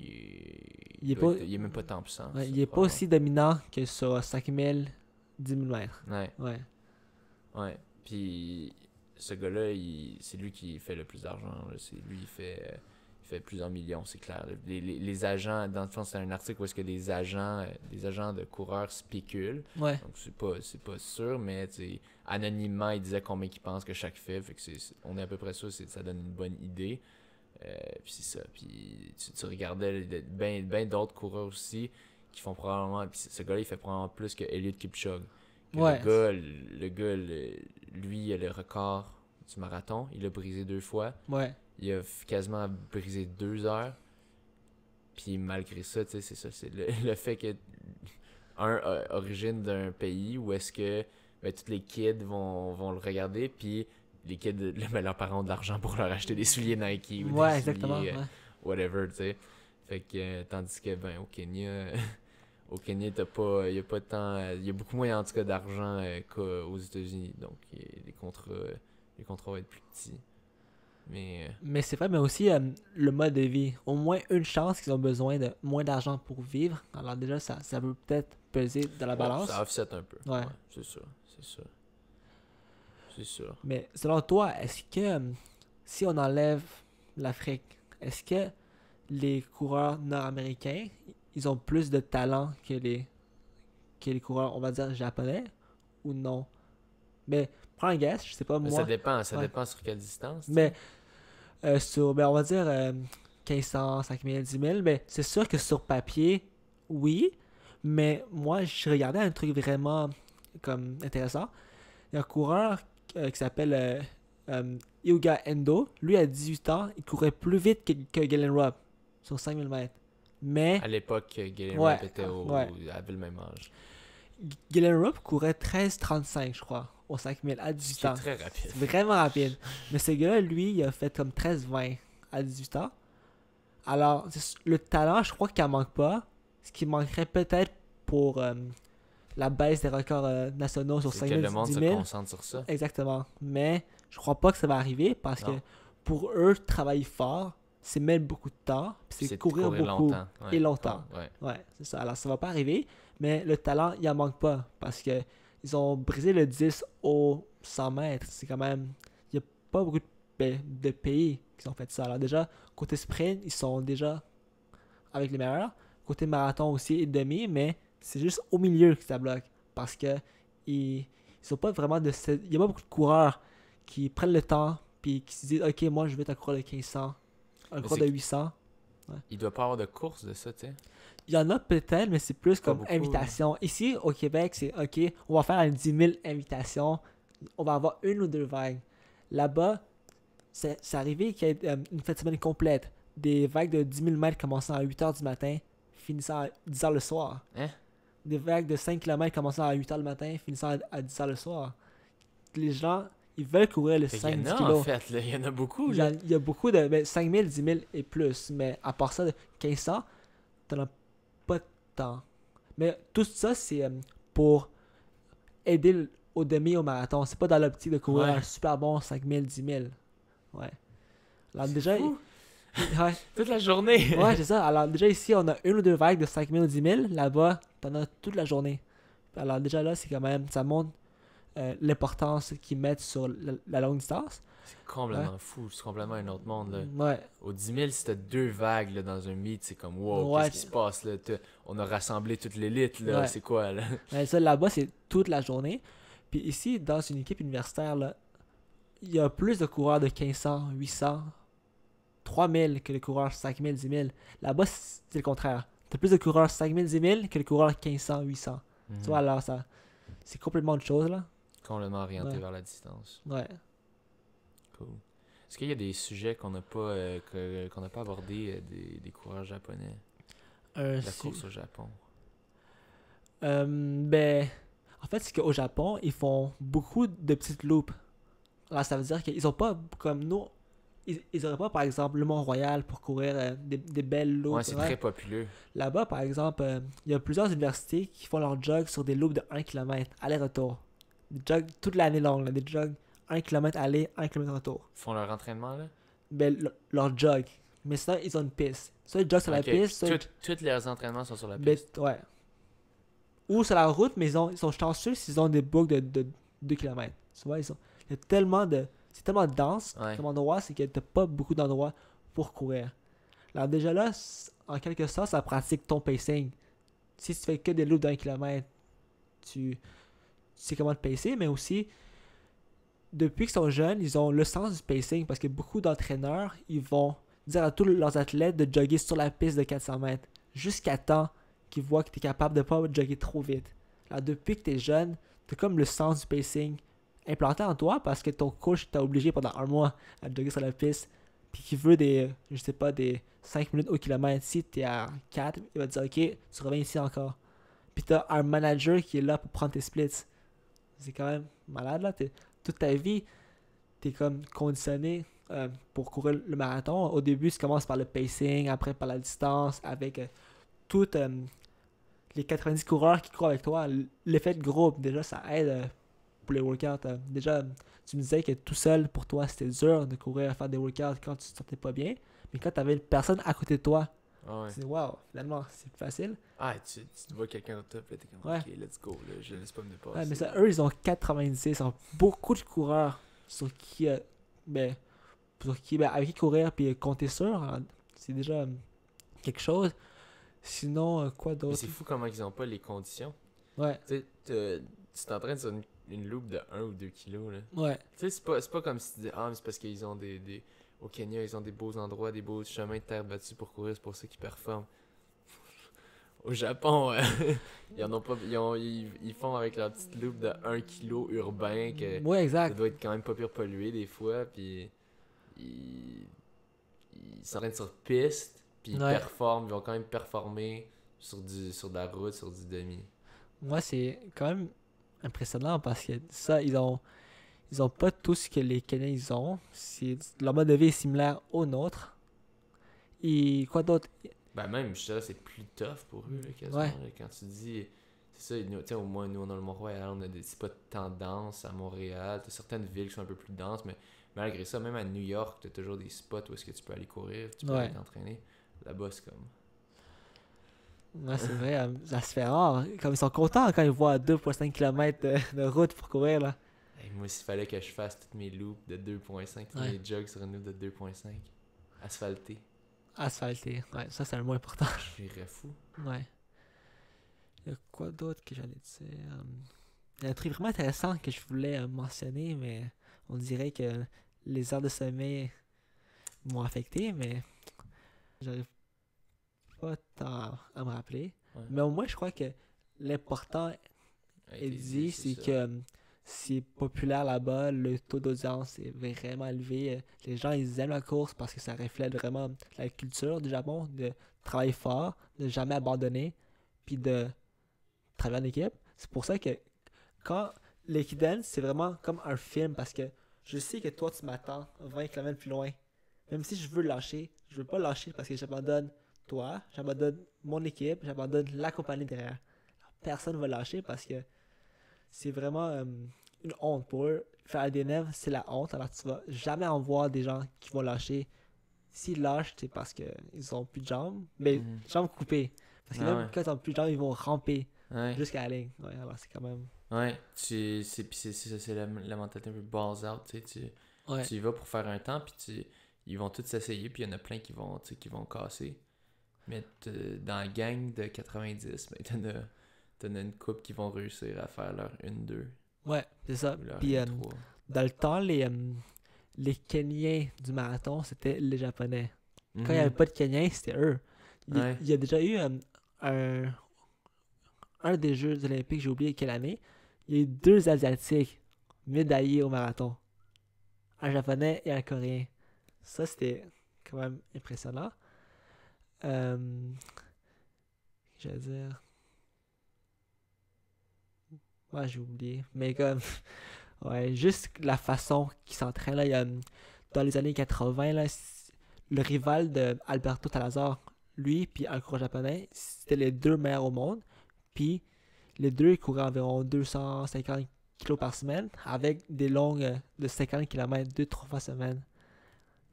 Il est, il est même pas tant puissant. il est pas aussi dominant que sur 5000, 10 000 mètres. Ouais. Ouais. Ouais. Puis ce gars-là, c'est lui qui fait le plus d'argent. C'est lui qui fait, il fait plusieurs millions, c'est clair. Les, agents, dans le fond, c'est un article où est-ce que des agents, des agents de coureurs spéculent. Donc c'est pas, pas sûr, mais anonymement, il disait combien ils pense que chaque fait. on est à peu près sûr, ça donne une bonne idée. Euh, puis c'est ça. Puis tu, regardais bien ben d'autres coureurs aussi qui font probablement. ce gars-là, il fait probablement plus que Elliot Kipchoge. Le gars, euh, lui, il a le record du marathon. Il l'a brisé deux fois. Ouais. Il a quasiment brisé deux heures. Puis malgré ça, tu sais, c'est ça. C'est le, fait que, un, origine d'un pays où est-ce que ben, tous les kids vont, le regarder, puis les kids, ben, leurs parents ont de l'argent pour leur acheter des souliers Nike ou des exactement, euh, whatever, tu sais. Fait que, euh, tandis que, ben, au Kenya, au Kenya, t'as pas, il y a y beaucoup moins en tout cas d'argent euh, qu'aux États-Unis, donc euh, les contrats, les vont être plus petits. Mais, euh, c'est vrai, mais aussi le mode de vie. Au moins une chance qu'ils ont besoin de moins d'argent pour vivre. Alors déjà, ça, ça peut peut-être peser dans la balance. Ça offset un peu. Ouais. c'est sûr, c'est sûr. C'est sûr. Mais selon toi, est-ce que si on enlève l'Afrique, est-ce que les coureurs nord-américains, ils ont plus de talent que les, que les coureurs, on va dire, japonais ou non? Mais prends un guess, je sais pas moi. ça dépend, ça dépend sur quelle distance. Mais euh, sur, ben, on va dire 1500, 5000, 10 mais c'est sûr que sur papier, oui. Mais moi, je regardais un truc vraiment comme intéressant. Il y a un coureur euh, qui s'appelle euh, Yuga Endo. Lui, à 18 ans, il courait plus vite que, que Galen Rupp sur 5000 mètres. Mais. À l'époque, Galen était au, ouais. avait le même âge. Galen Rupp courait 13,35, je crois, au 5000 à 18 ans. C'est très rapide. Vraiment rapide. Mais ce gars lui, il a fait comme 13-20 à 18 ans. Alors, le talent, je crois qu'il manque pas. Ce qui manquerait peut-être pour euh, la baisse des records euh, nationaux sur 5000. Que le monde se concentre sur ça. Exactement. Mais je crois pas que ça va arriver parce que pour eux, travaillent fort, c'est mettre beaucoup de temps, c'est courir, beaucoup longtemps. et longtemps. Ouais, c'est ça. Alors, ça va pas arriver, mais le talent, il en manque pas parce que ils ont brisé le 10 au 100 mètres. C'est quand même. Il n'y a pas beaucoup de, pays qui ont fait ça. Alors, déjà, côté sprint, ils sont déjà avec les meilleurs. Côté marathon aussi et demi, mais c'est juste au milieu que ça bloque parce que ils, ils pas vraiment de. Il n'y a pas beaucoup de coureurs qui prennent le temps puis qui se disent Ok, moi, je vais t'accroître le 1500 un cours de 800. Ouais. Il doit pas avoir de course de ça, tu sais. Il y en a peut-être, mais c'est plus comme invitation. Ici, au Québec, c'est OK, on va faire 10 000 invitations. On va avoir une ou deux vagues. Là-bas, c'est arrivé qu'il y ait euh, une fête semaine complète. Des vagues de 10 000 mètres commençant à 8 h du matin, finissant à 10 h le soir. Hein? Des vagues de 5 km commençant à 8 h le matin, finissant à 10 h le soir. Les gens ils veulent courir les 5 Il y en a, en fait, il y en a beaucoup. Il y a beaucoup de ben, 5 000, 10 000 et plus. Mais à part ça, de 1500, t'en as pas tant. Mais tout ça, c'est euh, pour aider au demi au marathon. C'est pas dans l'optique de courir un super bon 5 000, 10 000. Ouais. Alors déjà. Fou. toute la journée. ouais, c'est ça. Alors déjà ici, on a une ou deux vagues de 5 000, 10 000. Là-bas, pendant toute la journée. Alors déjà là, c'est quand même. Ça monte euh, l'importance qu'ils mettent sur la, longue distance. C'est complètement fou, c'est complètement un autre monde. Ouais. Au 10 000, si deux vagues dans un mythe, c'est comme wow, qu'est-ce qui se passe là On a rassemblé toute l'élite, là, c'est quoi là Mais ben, là-bas, c'est toute la journée. Puis ici, dans une équipe universitaire, il y a plus de coureurs de 1500, 800, 3000 que les coureurs 5000, 10 000. Là-bas, c'est le contraire. T'as plus de coureurs 5000, 10 000 que les coureurs 1500, 800. Tu mhm. vois, alors ça, c'est complètement autre chose là. Complètement orienté vers la distance. Ouais. Cool. Est-ce qu'il y a des sujets qu'on n'a pas, euh, qu'on n'a pas abordés euh, des, des, coureurs japonais La course au Japon. Hum, ben, en fait, c'est qu'au Japon, ils font beaucoup de petites loupes. Alors, ça veut dire qu'ils n'ont pas, comme nous, ils n'auraient pas, par exemple, le Mont-Royal pour courir euh, des, des, belles loupes. Ouais, c'est très populaire. Là-bas, par exemple, il y a plusieurs universités qui font leur jog sur des loupes de 1 km aller-retour jogs toute l'année longue, des jogs 1 km aller, 1 km retour. Ils font leur entraînement, là Ben, leur jog. Mais sinon, ils ont une piste. Soit ils joguent sur la piste, soit Tous leurs entraînements sont sur la ben, piste. ouais. Ou sur la route, mais ils, sont chanceux s'ils ont des boucles de, 2 km. Tu vois, ils ont, il y a tellement de. C'est tellement dense Ouais. comme endroit, c'est que a pas beaucoup d'endroits pour courir. Alors, déjà là, en quelque sorte, ça pratique ton pacing. Si tu fais que des loops d'un kilomètre, tu, c'est comment te pacer, mais aussi depuis qu'ils sont jeunes, ils ont le sens du pacing parce que beaucoup d'entraîneurs, ils vont dire à tous leurs athlètes de jogger sur la piste de 400 mètres jusqu'à temps qu'ils voient que tu es capable de ne pas jogger trop vite. Alors, depuis que tu es jeune, tu as comme le sens du pacing implanté en toi parce que ton coach t'a obligé pendant un mois à jogger sur la piste puis qui veut des, je sais pas, des 5 minutes au kilomètre. Si tu es à 4, il va te dire, OK, tu reviens ici encore. Puis tu as un manager qui est là pour prendre tes splits c'est quand même malade, là. Toute ta vie, tu es comme conditionné euh, pour courir le marathon. Au début, ça commence par le pacing, après par la distance, avec euh, tous euh, les 90 coureurs qui courent avec toi. L'effet de groupe, déjà, ça aide pour les workouts. Déjà, tu me disais que tout seul, pour toi, c'était dur de courir, faire des workouts quand tu te sentais pas bien. Mais quand tu avais une personne à côté de toi c'est ah ouais. waouh, finalement, c'est facile. Ah, tu, tu vois quelqu'un au top, là, t'es comme, ouais. ok, let's go, là, je laisse pas me dépasser. Ouais, mais ça, eux, ils ont 96, ils ont beaucoup de coureurs sur qui, euh, ben, sur qui, ben, avec qui courir, puis compter sur, hein. c'est déjà euh, quelque chose. Sinon, euh, quoi d'autre C'est fou comment ils ont pas les conditions. Ouais. Tu sais, en train de une, une loupe de 1 ou 2 kilos, là. Ouais. Tu sais, c'est pas, pas comme si tu dis, ah, mais c'est parce qu'ils ont des au Kenya, ils ont des beaux endroits, des beaux chemins de terre battus pour courir, c'est pour ceux qui performent. au Japon, ils en pas, ils, font avec leur petite loupe de 1 kg urbain que ça doit être quand même pas pire pollué des fois, puis ils, s'entraînent sur piste, puis ils performent, ils vont quand même performer sur du sur de la route, sur du demi. Moi, c'est quand même impressionnant parce que ça, ils ont ils ont pas tout ce que les Canadiens ils ont. Leur mode de vie est similaire au nôtre. Et quoi d'autre Ben, même, je c'est plus tough pour eux, quasiment. quand tu dis. C'est ça, au moins, nous, on a le Mont-Royal, on a des spots tendance à Montréal. certaines villes qui sont un peu plus denses, mais malgré ça, même à New York, t'as toujours des spots où est-ce que tu peux aller courir, tu peux aller t'entraîner. Là-bas, c'est comme. Ouais, c'est vrai, hein, ça se fait rare. Hein. Comme ils sont contents quand ils voient 2,5 km de, route pour courir. là moi, s'il fallait que je fasse toutes mes loops de 2.5, tous mes jogs sur une loop de 2.5, asphalté. Asphalté, ouais, ça c'est le mot important. Je serais fou. Ouais. Il y a quoi d'autre que j'allais dire Il y a un truc vraiment intéressant que je voulais euh, mentionner, mais on dirait que les heures de sommeil m'ont affecté, mais j'arrive pas à me rappeler. Mais au moins, je crois que l'important est dit, c'est que euh, c'est populaire là-bas, le taux d'audience est vraiment élevé. Les gens, ils aiment la course parce que ça reflète vraiment la culture du Japon, de travailler fort, de jamais abandonner, puis de travailler en équipe. C'est pour ça que quand l'Ekiden, c'est vraiment comme un film parce que je sais que toi, tu m'attends 20 km plus loin. Même si je veux lâcher, je veux pas lâcher parce que j'abandonne toi, j'abandonne mon équipe, j'abandonne la compagnie derrière. Personne personne va lâcher parce que c'est vraiment euh, une honte pour eux. Faire des nerfs, c'est la honte. Alors, tu vas jamais en voir des gens qui vont lâcher. S'ils lâchent, c'est parce qu'ils ont plus de jambes, mais mhm. jambes coupées. Parce que ah même quand ils ont plus de jambes, ils vont ramper jusqu'à la ligne. Ouais, alors, c'est quand même. Ouais, c'est, la, la, mentalité un peu balls out. Tu, tu, tu y vas pour faire un temps, puis tu, ils vont tous s'essayer, puis il y en a plein qui vont, qui vont casser. Mais dans la gang de 90, ben, T'en une coupe qui vont réussir à faire leur 1-2. Ouais, c'est ça. Puis euh, dans le temps, euh, les, Kenyans du marathon, c'était les Japonais. Quand il n'y mhm. avait pas de Kenyans, c'était eux. Il, y a déjà eu euh, un, un des Jeux olympiques, j'ai oublié quelle année, il y a eu deux Asiatiques médaillés au marathon. Un Japonais et un Coréen. Ça, c'était quand même impressionnant. Euh, je dire... Ouais, j'ai oublié. Mais comme. Ouais, juste la façon qui s'entraîne. Hum, dans les années 80, là, le rival de Alberto Talazar, lui, puis un japonais, c'était les deux meilleurs au monde. Puis les deux couraient environ 250 kg par semaine, avec des longues de 50 km deux, trois fois semaine.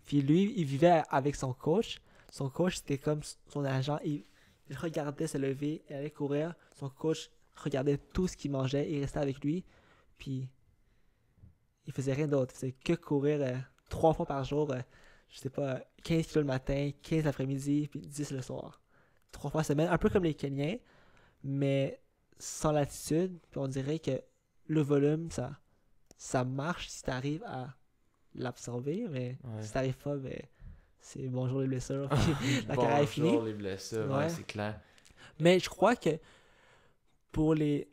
Puis lui, il vivait avec son coach. Son coach, c'était comme son agent. Il, regardait se lever, et aller courir. Son coach regardait tout ce qu'il mangeait, il restait avec lui, puis il faisait rien d'autre. Il faisait que courir euh, trois fois par jour, euh, je sais pas, 15 kilos le matin, 15 l'après-midi, puis 10 le soir. Trois fois par semaine, un peu comme les Kenyans, mais sans l'attitude, puis on dirait que le volume, ça, ça marche si tu arrives à l'absorber, mais ouais. si t'arrives pas, ben, c'est bonjour les blessures. la carrière est finie. Bonjour les blessures, ouais, c'est clair. Mais je crois que pour les.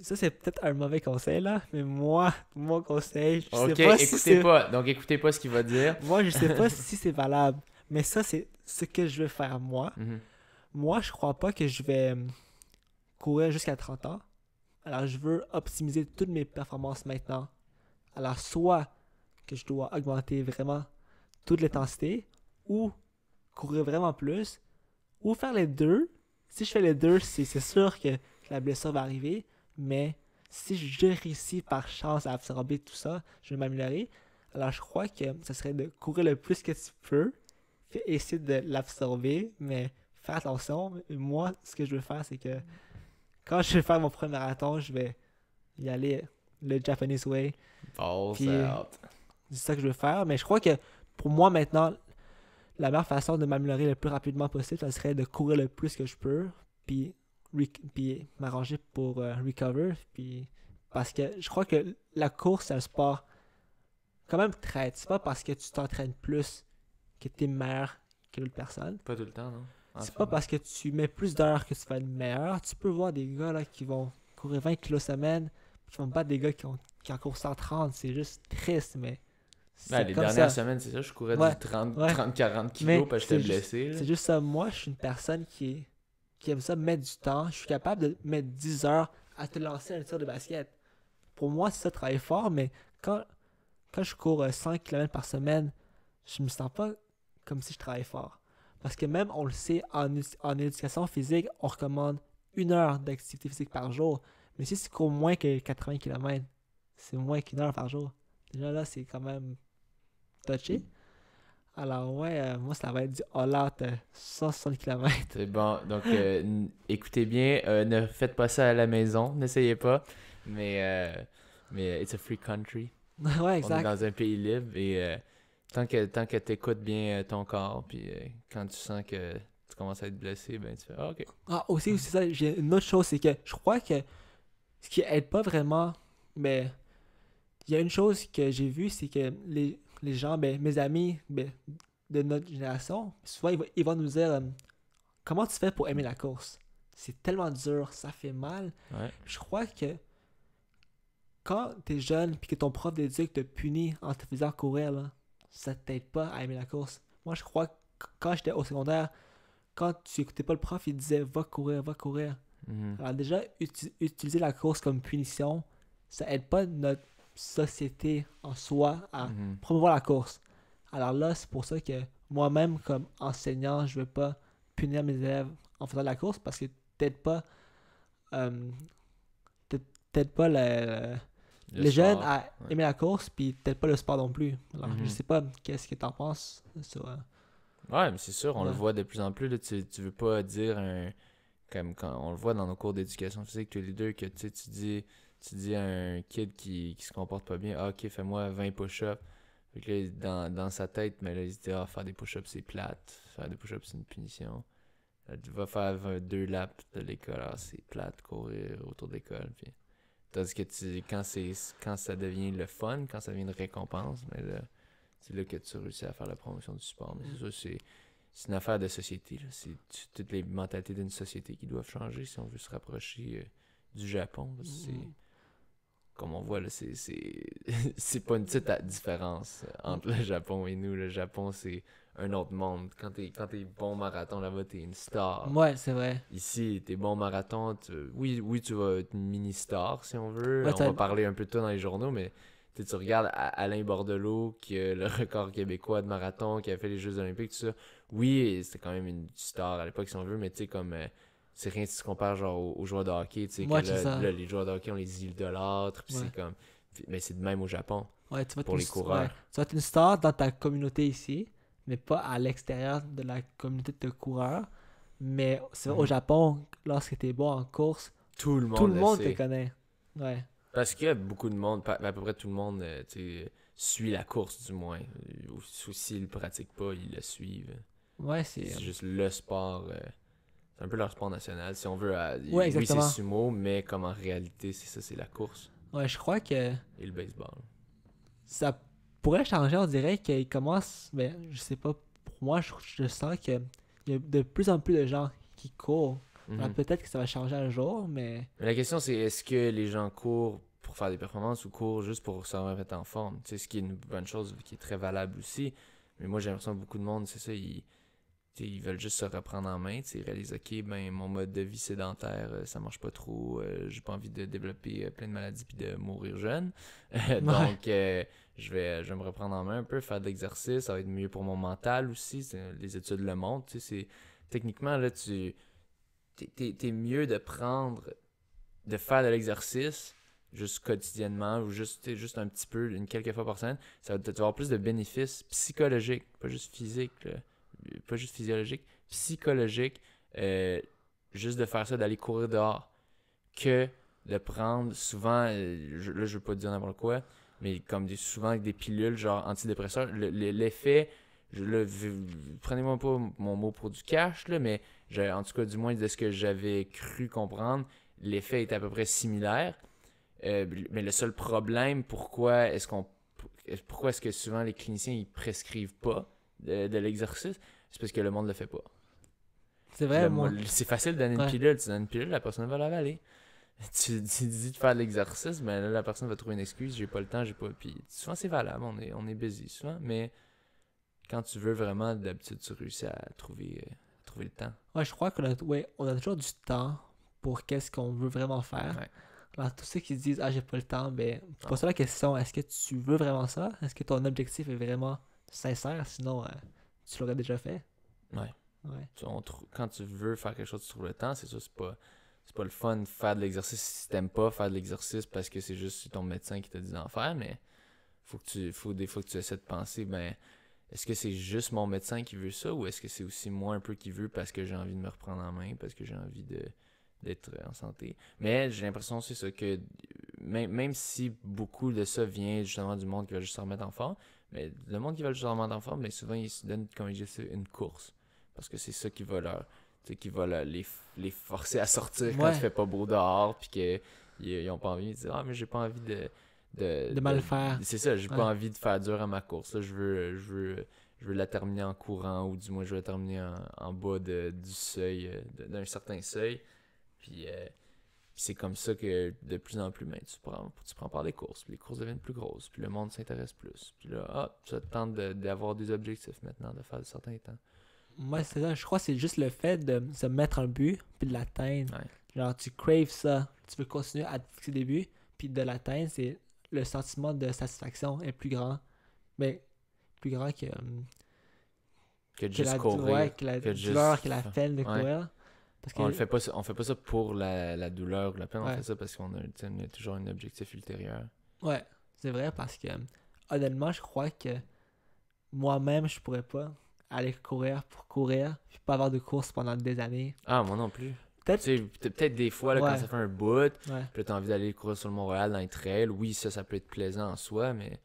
Ça, c'est peut-être un mauvais conseil, là, mais moi, mon conseil, je écoutez pas. Donc, écoutez pas ce qu'il va dire. moi, je sais pas si c'est valable, mais ça, c'est ce que je veux faire moi. Mhm. Moi, je crois pas que je vais hum, courir jusqu'à 30 ans. Alors, je veux optimiser toutes mes performances maintenant. Alors, soit que je dois augmenter vraiment toute l'intensité ou courir vraiment plus ou faire les deux. Si je fais les deux, c'est sûr que la blessure va arriver, mais si je réussis par chance à absorber tout ça, je vais m'améliorer. Alors, je crois que ce serait de courir le plus que tu peux, essayer de l'absorber, mais fais attention. Moi, ce que je veux faire, c'est que quand je vais faire mon premier marathon, je vais y aller le Japanese way. c'est ça que je veux faire, mais je crois que pour moi, maintenant, la meilleure façon de m'améliorer le plus rapidement possible, ce serait de courir le plus que je peux, puis puis m'arranger pour euh, recover. Puis, parce que je crois que la course, c'est un sport quand même très... C'est pas parce que tu t'entraînes plus que t'es meilleur que l'autre personne. Pas tout le temps, non? C'est pas parce que tu mets plus d'heures que tu vas être meilleur. Tu peux voir des gars qui vont courir 20 kilos semaine, qui vont battre des gars qui, ont, qui en courent 130. C'est juste triste, mais. les dernières semaines, c'est ça, je courais du 30-40 kilos parce que j'étais blessé. C'est juste ça. Moi, je suis une personne qui est qui aime ça mettre du temps, je suis capable de mettre 10 heures à te lancer un tir de basket. Pour moi, c'est ça, travailler fort, mais quand, quand je cours 100 euh, km par semaine, je me sens pas comme si je travaillais fort. Parce que même, on le sait, en, éducation physique, on recommande une heure d'activité physique par jour. Mais si tu cours moins que 80 km, c'est moins qu'une heure par jour. Déjà là, c'est quand même touché. Alors, ouais, euh, moi, ça va être du all-out 160 km. C'est bon. Donc, euh, écoutez bien. Euh, ne faites pas ça à la maison. N'essayez pas. Mais, mais it's a free country. ouais, exact. On est dans un pays libre et tant que tant que t'écoutes bien ton corps, puis quand tu sens que tu commences à être blessé, ben tu fais ah, ok. Ah, aussi, aussi ça, j'ai une autre chose, c'est que je crois que ce qui aide pas vraiment, mais il y a une chose que j'ai vu c'est que les, les gens, ben, mes amis ben, de notre génération, souvent ils vont, nous dire euh, Comment tu fais pour aimer la course C'est tellement dur, ça fait mal. Je crois que quand tu es jeune puis que ton prof d'éduc te punit en te faisant courir, là, ça t'aide pas à aimer la course. Moi, je crois que quand j'étais au secondaire, quand tu écoutais pas le prof, il disait va courir, va courir. Mhm. Alors déjà, utiliser la course comme punition, ça aide pas notre société en soi à mhm. promouvoir la course. Alors là, c'est pour ça que moi-même, comme enseignant, je ne veux pas punir mes élèves en faisant de la course parce que peut-être pas, euh, pas les jeunes à aimer la course, puis peut-être pas le sport non plus. Alors, je mhm. sais pas, qu'est-ce que tu en penses sur, euh, Ouais, mais c'est sûr, on le voit de plus en plus. tu, veux pas dire Comme quand on le voit dans nos cours d'éducation physique, les deux, que tu dis tu dis à un kid qui, qui se comporte pas bien, ah, ok, fais-moi 20 push-ups. Dans, dans, sa tête, mais là, il se dit, ah, faire des push-ups, c'est plate. Faire des push-ups, c'est une punition. tu vas faire 22 laps de l'école, ah, c'est plate, courir autour de l'école. Tandis que tu, quand, quand ça devient le fun, quand ça devient une récompense, mais c'est là que tu réussis à faire la promotion du sport. Mais c'est ça mm. c'est une affaire de société. C'est toutes les mentalités d'une société qui doivent changer si on veut se rapprocher euh, du Japon comme on voit, c'est, c'est, pas une petite différence euh, entre le Japon et nous. Le Japon, c'est un autre monde. Quand t'es, quand bon marathon là-bas, t'es une star. Ouais, c'est vrai. Ici, t'es bon marathon, oui, oui, tu vas être une mini-star si on veut. on va parler un peu de toi dans les journaux, mais tu, regardes Alain Bordelot, qui a le record québécois de marathon, qui a fait les Jeux Olympiques, tout ça. Oui, c'était quand même une star à l'époque si on veut, mais tu sais, comme. Euh, c'est rien si tu compares genre aux, joueurs de hockey, tu sais, que les joueurs de hockey, ont les îles puis l'autre. c'est comme... Mais c'est de même au Japon, pour les coureurs. Tu vas être une star dans ta communauté ici, mais pas à l'extérieur de la communauté de coureurs. Mais au mhm. Japon, lorsque t'es bon en course, tout le monde, le monde te connaît. Ouais. Parce que beaucoup de monde, à peu près tout le monde, euh, tu suit la course du moins. Ou s'ils ne le pratiquent pas, ils la suivent. Ouais, c'est... juste le sport... Euh, c'est un peu leur sport national, si on veut. À... Euh, oui, c'est sumo, mais comme en réalité, c'est ça, c'est la course. Ouais, je crois que. Et le baseball. Ça pourrait changer, on dirait qu'ils commencent. Ben, mais je sais pas, pour moi, je, sens qu'il y a de plus en plus de gens qui courent. Mhm. peut-être que ça va changer un jour, mais. mais la question, c'est est-ce que les gens courent pour faire des performances ou courent juste pour se être en forme C'est ce qui est une bonne chose, qui est très valable aussi. Mais moi, j'ai l'impression que beaucoup de monde, c'est ça, ils ils veulent juste se reprendre en main, ils réalisent ok ben mon mode de vie sédentaire euh, ça marche pas trop, euh, j'ai pas envie de développer euh, plein de maladies puis de mourir jeune, donc je vais je me reprendre en main un peu, faire de l'exercice, ça va être mieux pour mon mental aussi, les études le montrent, c'est techniquement là tu es mieux de prendre de faire de l'exercice juste quotidiennement ou juste, juste un petit peu, une quelques fois par semaine, ça va te avoir plus de bénéfices psychologiques, pas juste physiques pas juste physiologique, psychologique, euh, juste de faire ça, d'aller courir dehors, que de prendre souvent, euh, je, là veux pas dire n'importe quoi, mais comme souvent avec des pilules genre antidépresseurs, l'effet, le, prenez-moi pas mon mot pour du cash, là, mais en tout cas du moins de ce que j'avais cru comprendre, l'effet est à peu près similaire. Euh, mais le seul problème, pourquoi est-ce qu'on pourquoi est-ce que souvent les cliniciens ils prescrivent pas, de, l'exercice, c'est parce que le monde le fait pas. C'est vrai, moi. C'est facile de donner une pilule. Tu donnes une pilule, la personne va l'avaler. Tu, tu, dis de faire l'exercice, mais là, la personne va trouver une excuse. J'ai pas le temps, j'ai pas. Puis souvent, c'est valable. On est, on est busy souvent, mais quand tu veux vraiment, d'habitude, tu réussis à trouver, trouver le temps. Ouais, je crois que on a toujours du temps pour qu'est-ce qu'on veut vraiment faire. Alors, tous ceux qui se disent Ah, j'ai pas le temps, mais ben, c'est la question. Est-ce que tu veux vraiment ça Est-ce que ton objectif est vraiment sincère, sinon euh, tu l'aurais déjà fait. Ouais. quand tu veux faire quelque chose, tu trouves le temps, c'est ça, c'est pas. C'est pas le fun faire de l'exercice si t'aimes pas faire de l'exercice parce que c'est juste ton médecin qui te dit d'en faire, mais faut que tu. Faut des fois que tu essaies de penser, ben est-ce que c'est juste mon médecin qui veut ça ou est-ce que c'est aussi moi un peu qui veut parce que j'ai envie de me reprendre en main, parce que j'ai envie de d'être en santé. Mais j'ai l'impression c'est ça que même, même si beaucoup de ça vient justement du monde qui va juste se remettre en forme, mais le monde qui veut le changement forme mais souvent ils se donnent, comme je une course. Parce que c'est ça qui va leur. qui les, forcer à sortir quand il fait pas beau dehors, puis qu'ils ils ont pas envie. de dire « Ah, mais j'ai pas envie de. De, mal faire. C'est ça, j'ai pas envie de faire dur à ma course. je veux. Je veux je veux la terminer en courant ou du moins je veux la terminer en, bas de, du seuil, euh, d'un certain seuil. Puis euh, c'est comme ça que de plus en plus, ben, tu prends, tu par des courses, puis les courses deviennent plus grosses, puis le monde s'intéresse plus. Puis là, hop, ah, ça te tente d'avoir des objectifs maintenant, de faire de certains temps. Moi, c'est ça, je crois que c'est juste le fait de se mettre un but, puis de l'atteindre. Genre, tu craves ça, tu veux continuer à fixer des buts, puis de l'atteindre, c'est le sentiment de satisfaction est plus grand. Mais ben, plus grand que. Hum, que, la courir. que la douleur, que la peine de on fait, pas on fait pas ça pour la, douleur ou la peine, on fait ça parce qu'on a, toujours un objectif ultérieur. Ouais, c'est vrai parce que honnêtement, je crois que moi-même, je pourrais pas aller courir pour courir, puis pas avoir de course pendant des années. Ah, moi non plus. Peut-être peut être des fois, là, quand ça fait un bout, puis envie d'aller courir sur le Montréal dans les trails, oui, ça, ça peut être plaisant en soi, mais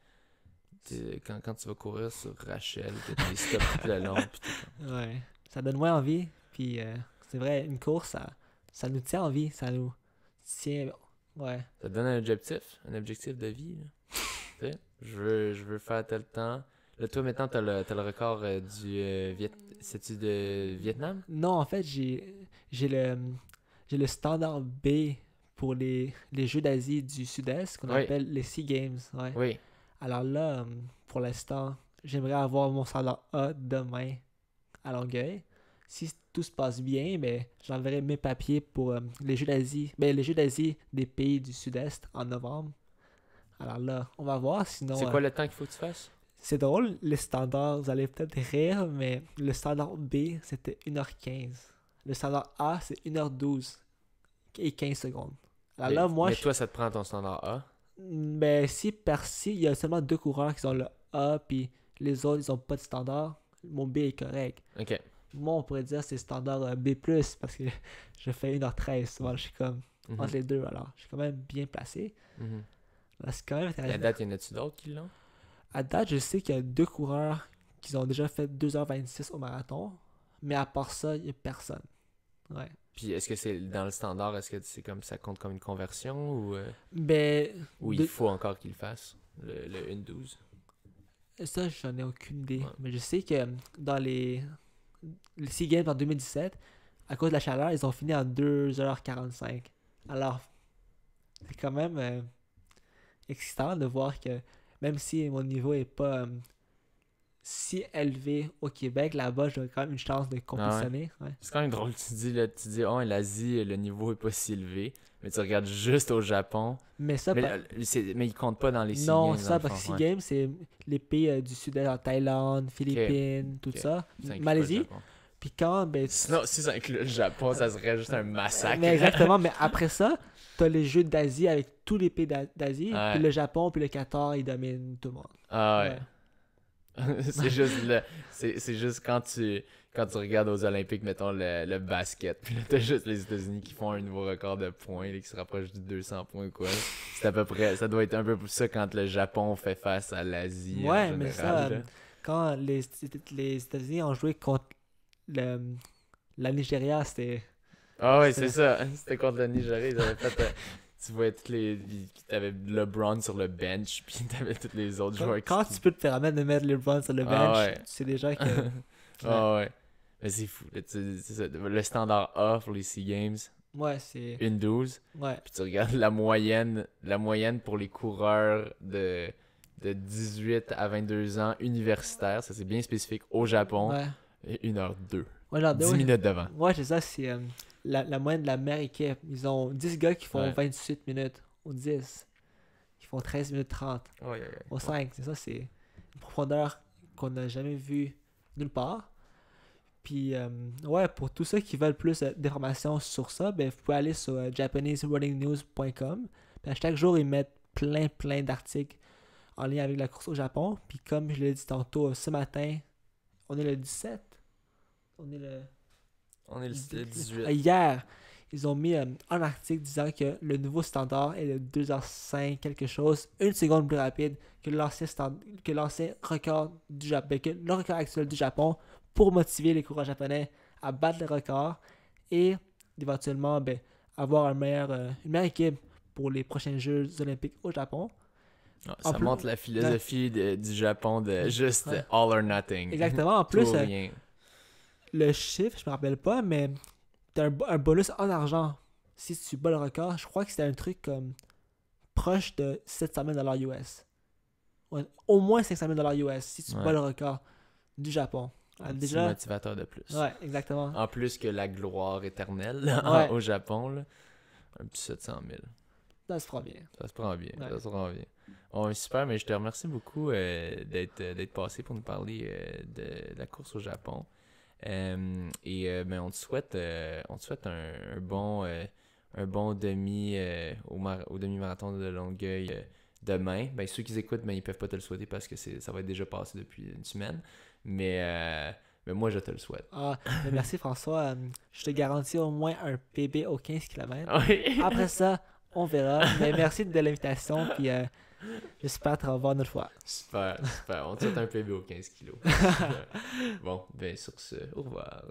quand, tu vas courir sur Rachel, t'as des stops plus longs. ouais, ça donne moins envie, puis. Euh, c'est vrai, une course, ça, ça nous tient en vie, ça nous tient. Ouais. Ça donne un objectif, un objectif de vie. je veux, je veux faire tel temps. Là, toi, maintenant, t'as le, as le record euh, du euh, C'est-tu de Vietnam? Non, en fait, j'ai, j'ai le, le standard B pour les, Jeux d'Asie du Sud-Est qu'on appelle les SEA Games. Oui. Alors là, euh, pour l'instant, j'aimerais avoir mon standard A demain à l'orgueil si tout se passe bien, ben, j'enverrai mes papiers pour euh, les Jeux d'Asie, ben, les Jeux d'Asie des pays du Sud-Est en novembre. Alors là, on va voir. Sinon, c'est quoi euh, le temps qu'il faut que tu fasses C'est drôle, les standards, vous allez peut-être rire, mais le standard B, c'était 1h15. Le standard A, c'est 1h12 et 15 secondes. Alors là, moi. Mais toi, ça te prend ton standard A Mais mm, ben, si par-ci, il y a seulement deux coureurs qui ont le A, puis les autres, ils n'ont pas de standard, mon B est correct. OK moi, on pourrait dire c'est standard euh, B, parce que je fais 1h13. je suis comme mhm. entre les deux, alors je suis quand même bien placé. Mhm. C'est quand même intéressant. À date, y en a-tu d'autres qui l'ont À date, je sais qu'il y a deux coureurs qui ont déjà fait 2h26 au marathon, mais à part ça, il n'y a personne. Ouais. Puis est-ce que c'est dans le standard, est-ce que c'est comme ça compte comme une conversion ou. Euh, ben. Ou il faut encore qu'il fasse le, le 1-12 Ça, j'en ai aucune idée, mais je sais que dans les SEA Games en 2017, à cause de la chaleur, ils ont fini en 2h45. Alors, c'est quand même euh, excitant de voir que même si mon niveau est pas euh, si élevé au Québec. Là-bas, j'aurais quand même une chance de ah conditionner ouais. C'est quand même drôle, tu dis, là, tu dis, oh, l'Asie, le niveau est pas si élevé. Mais tu regardes juste au Japon. Mais ça, mais, mais comptent pas dans les Sea Non, ça, parce que Sea Games, c'est les pays euh, du Sud-Est, Thaïlande, Philippines, tout ça. Malaisie. Puis quand. Ben, Sinon, si ça inclut le Japon, ça serait juste un massacre. Mais exactement, mais après ça, t'as les jeux d'Asie avec tous les pays d'Asie. Puis le Japon, puis le Qatar, ils dominent tout le monde. Ah ouais. c'est juste c'est, juste quand tu quand tu regardes aux Olympiques, mettons le, basket, puis là t'as juste les États-Unis qui font un nouveau record de points, qui se rapproche du 200 points ou quoi. C'est à peu près, ça doit être un peu pour ça quand le Japon fait face à l'Asie. Ouais, mais ça, quand les, les États-Unis ont joué contre la Nigeria, c'était. Ah oui, c'est ça. C'était contre la Nigeria, ils avaient fait. Euh, tu vois toutes les. T'avais LeBron sur le bench, puis t'avais tous les autres joueurs. Quand tu peux te permettre de mettre LeBron sur le ah bench, c'est déjà que. ah ouais. Mais c'est fou. Le standard A pour les SEA Games. Ouais, c'est. Une 12. Ouais. Puis tu regardes la moyenne, la moyenne pour les coureurs de, de 18 à 22 ans universitaires. Ça, c'est bien spécifique au Japon. Ouais. 1h02. Ouais, 10 minutes devant. Ouais, c'est ça, c'est. Euh, la, moyenne de la meilleure équipe. Ils ont 10 gars qui font 28 minutes, ou 10, ils font 13 minutes 30, ou 5. C'est ça, c'est une profondeur qu'on n'a jamais vue nulle part. Puis, euh, ouais, pour tous ceux qui veulent plus euh, d'informations sur ça, ben, vous pouvez aller sur euh, chaque jour, ils mettent plein, plein d'articles en lien avec la course au Japon. Puis, comme je l'ai dit tantôt, ce matin, on est le 17. On est le. On est le 18. Euh, hier, ils ont mis euh, un article disant que le nouveau standard est de 2h05 quelque chose, une seconde plus rapide que l'ancien record du Japon, ben, le record actuel du Japon pour motiver les coureurs japonais à battre le record et éventuellement ben, avoir un meilleur, euh, une meilleure équipe pour les prochains Jeux olympiques au Japon. Ah, ça montre la philosophie du Japon de juste all or nothing. Exactement. En plus, le chiffre, je me rappelle pas, mais t'as un, un, bonus en argent. Si tu bats le record, je crois que c'était un truc comme proche de 700 000 US. au moins 500 000 US si tu bats le record du Japon. Un ah, motivateur de plus. Ouais, exactement. En plus que la gloire éternelle au Japon, là, un petit 700 000. Ça se prend bien. Ça se prend bien. Ça se prend bien. super, mais je te remercie beaucoup euh, euh, d'être, passé pour nous parler euh, de, la course au Japon. Euh, et euh, ben, on te souhaite, euh, on te souhaite un, bon, un bon demi au, demi-marathon de Longueuil demain. Ben, ceux qui écoutent, ben, ils peuvent pas te le souhaiter parce que ça va être déjà passé depuis une semaine. Mais, mais moi, je te le souhaite. Ah, ben, merci François. je te garantis au moins un PB au 15 km. Après ça, on verra. Mais merci de l'invitation. Puis J'espère te revoir autre fois. Super, super. On te souhaite un PB aux 15 kilos. bon, ben sur ce, au revoir.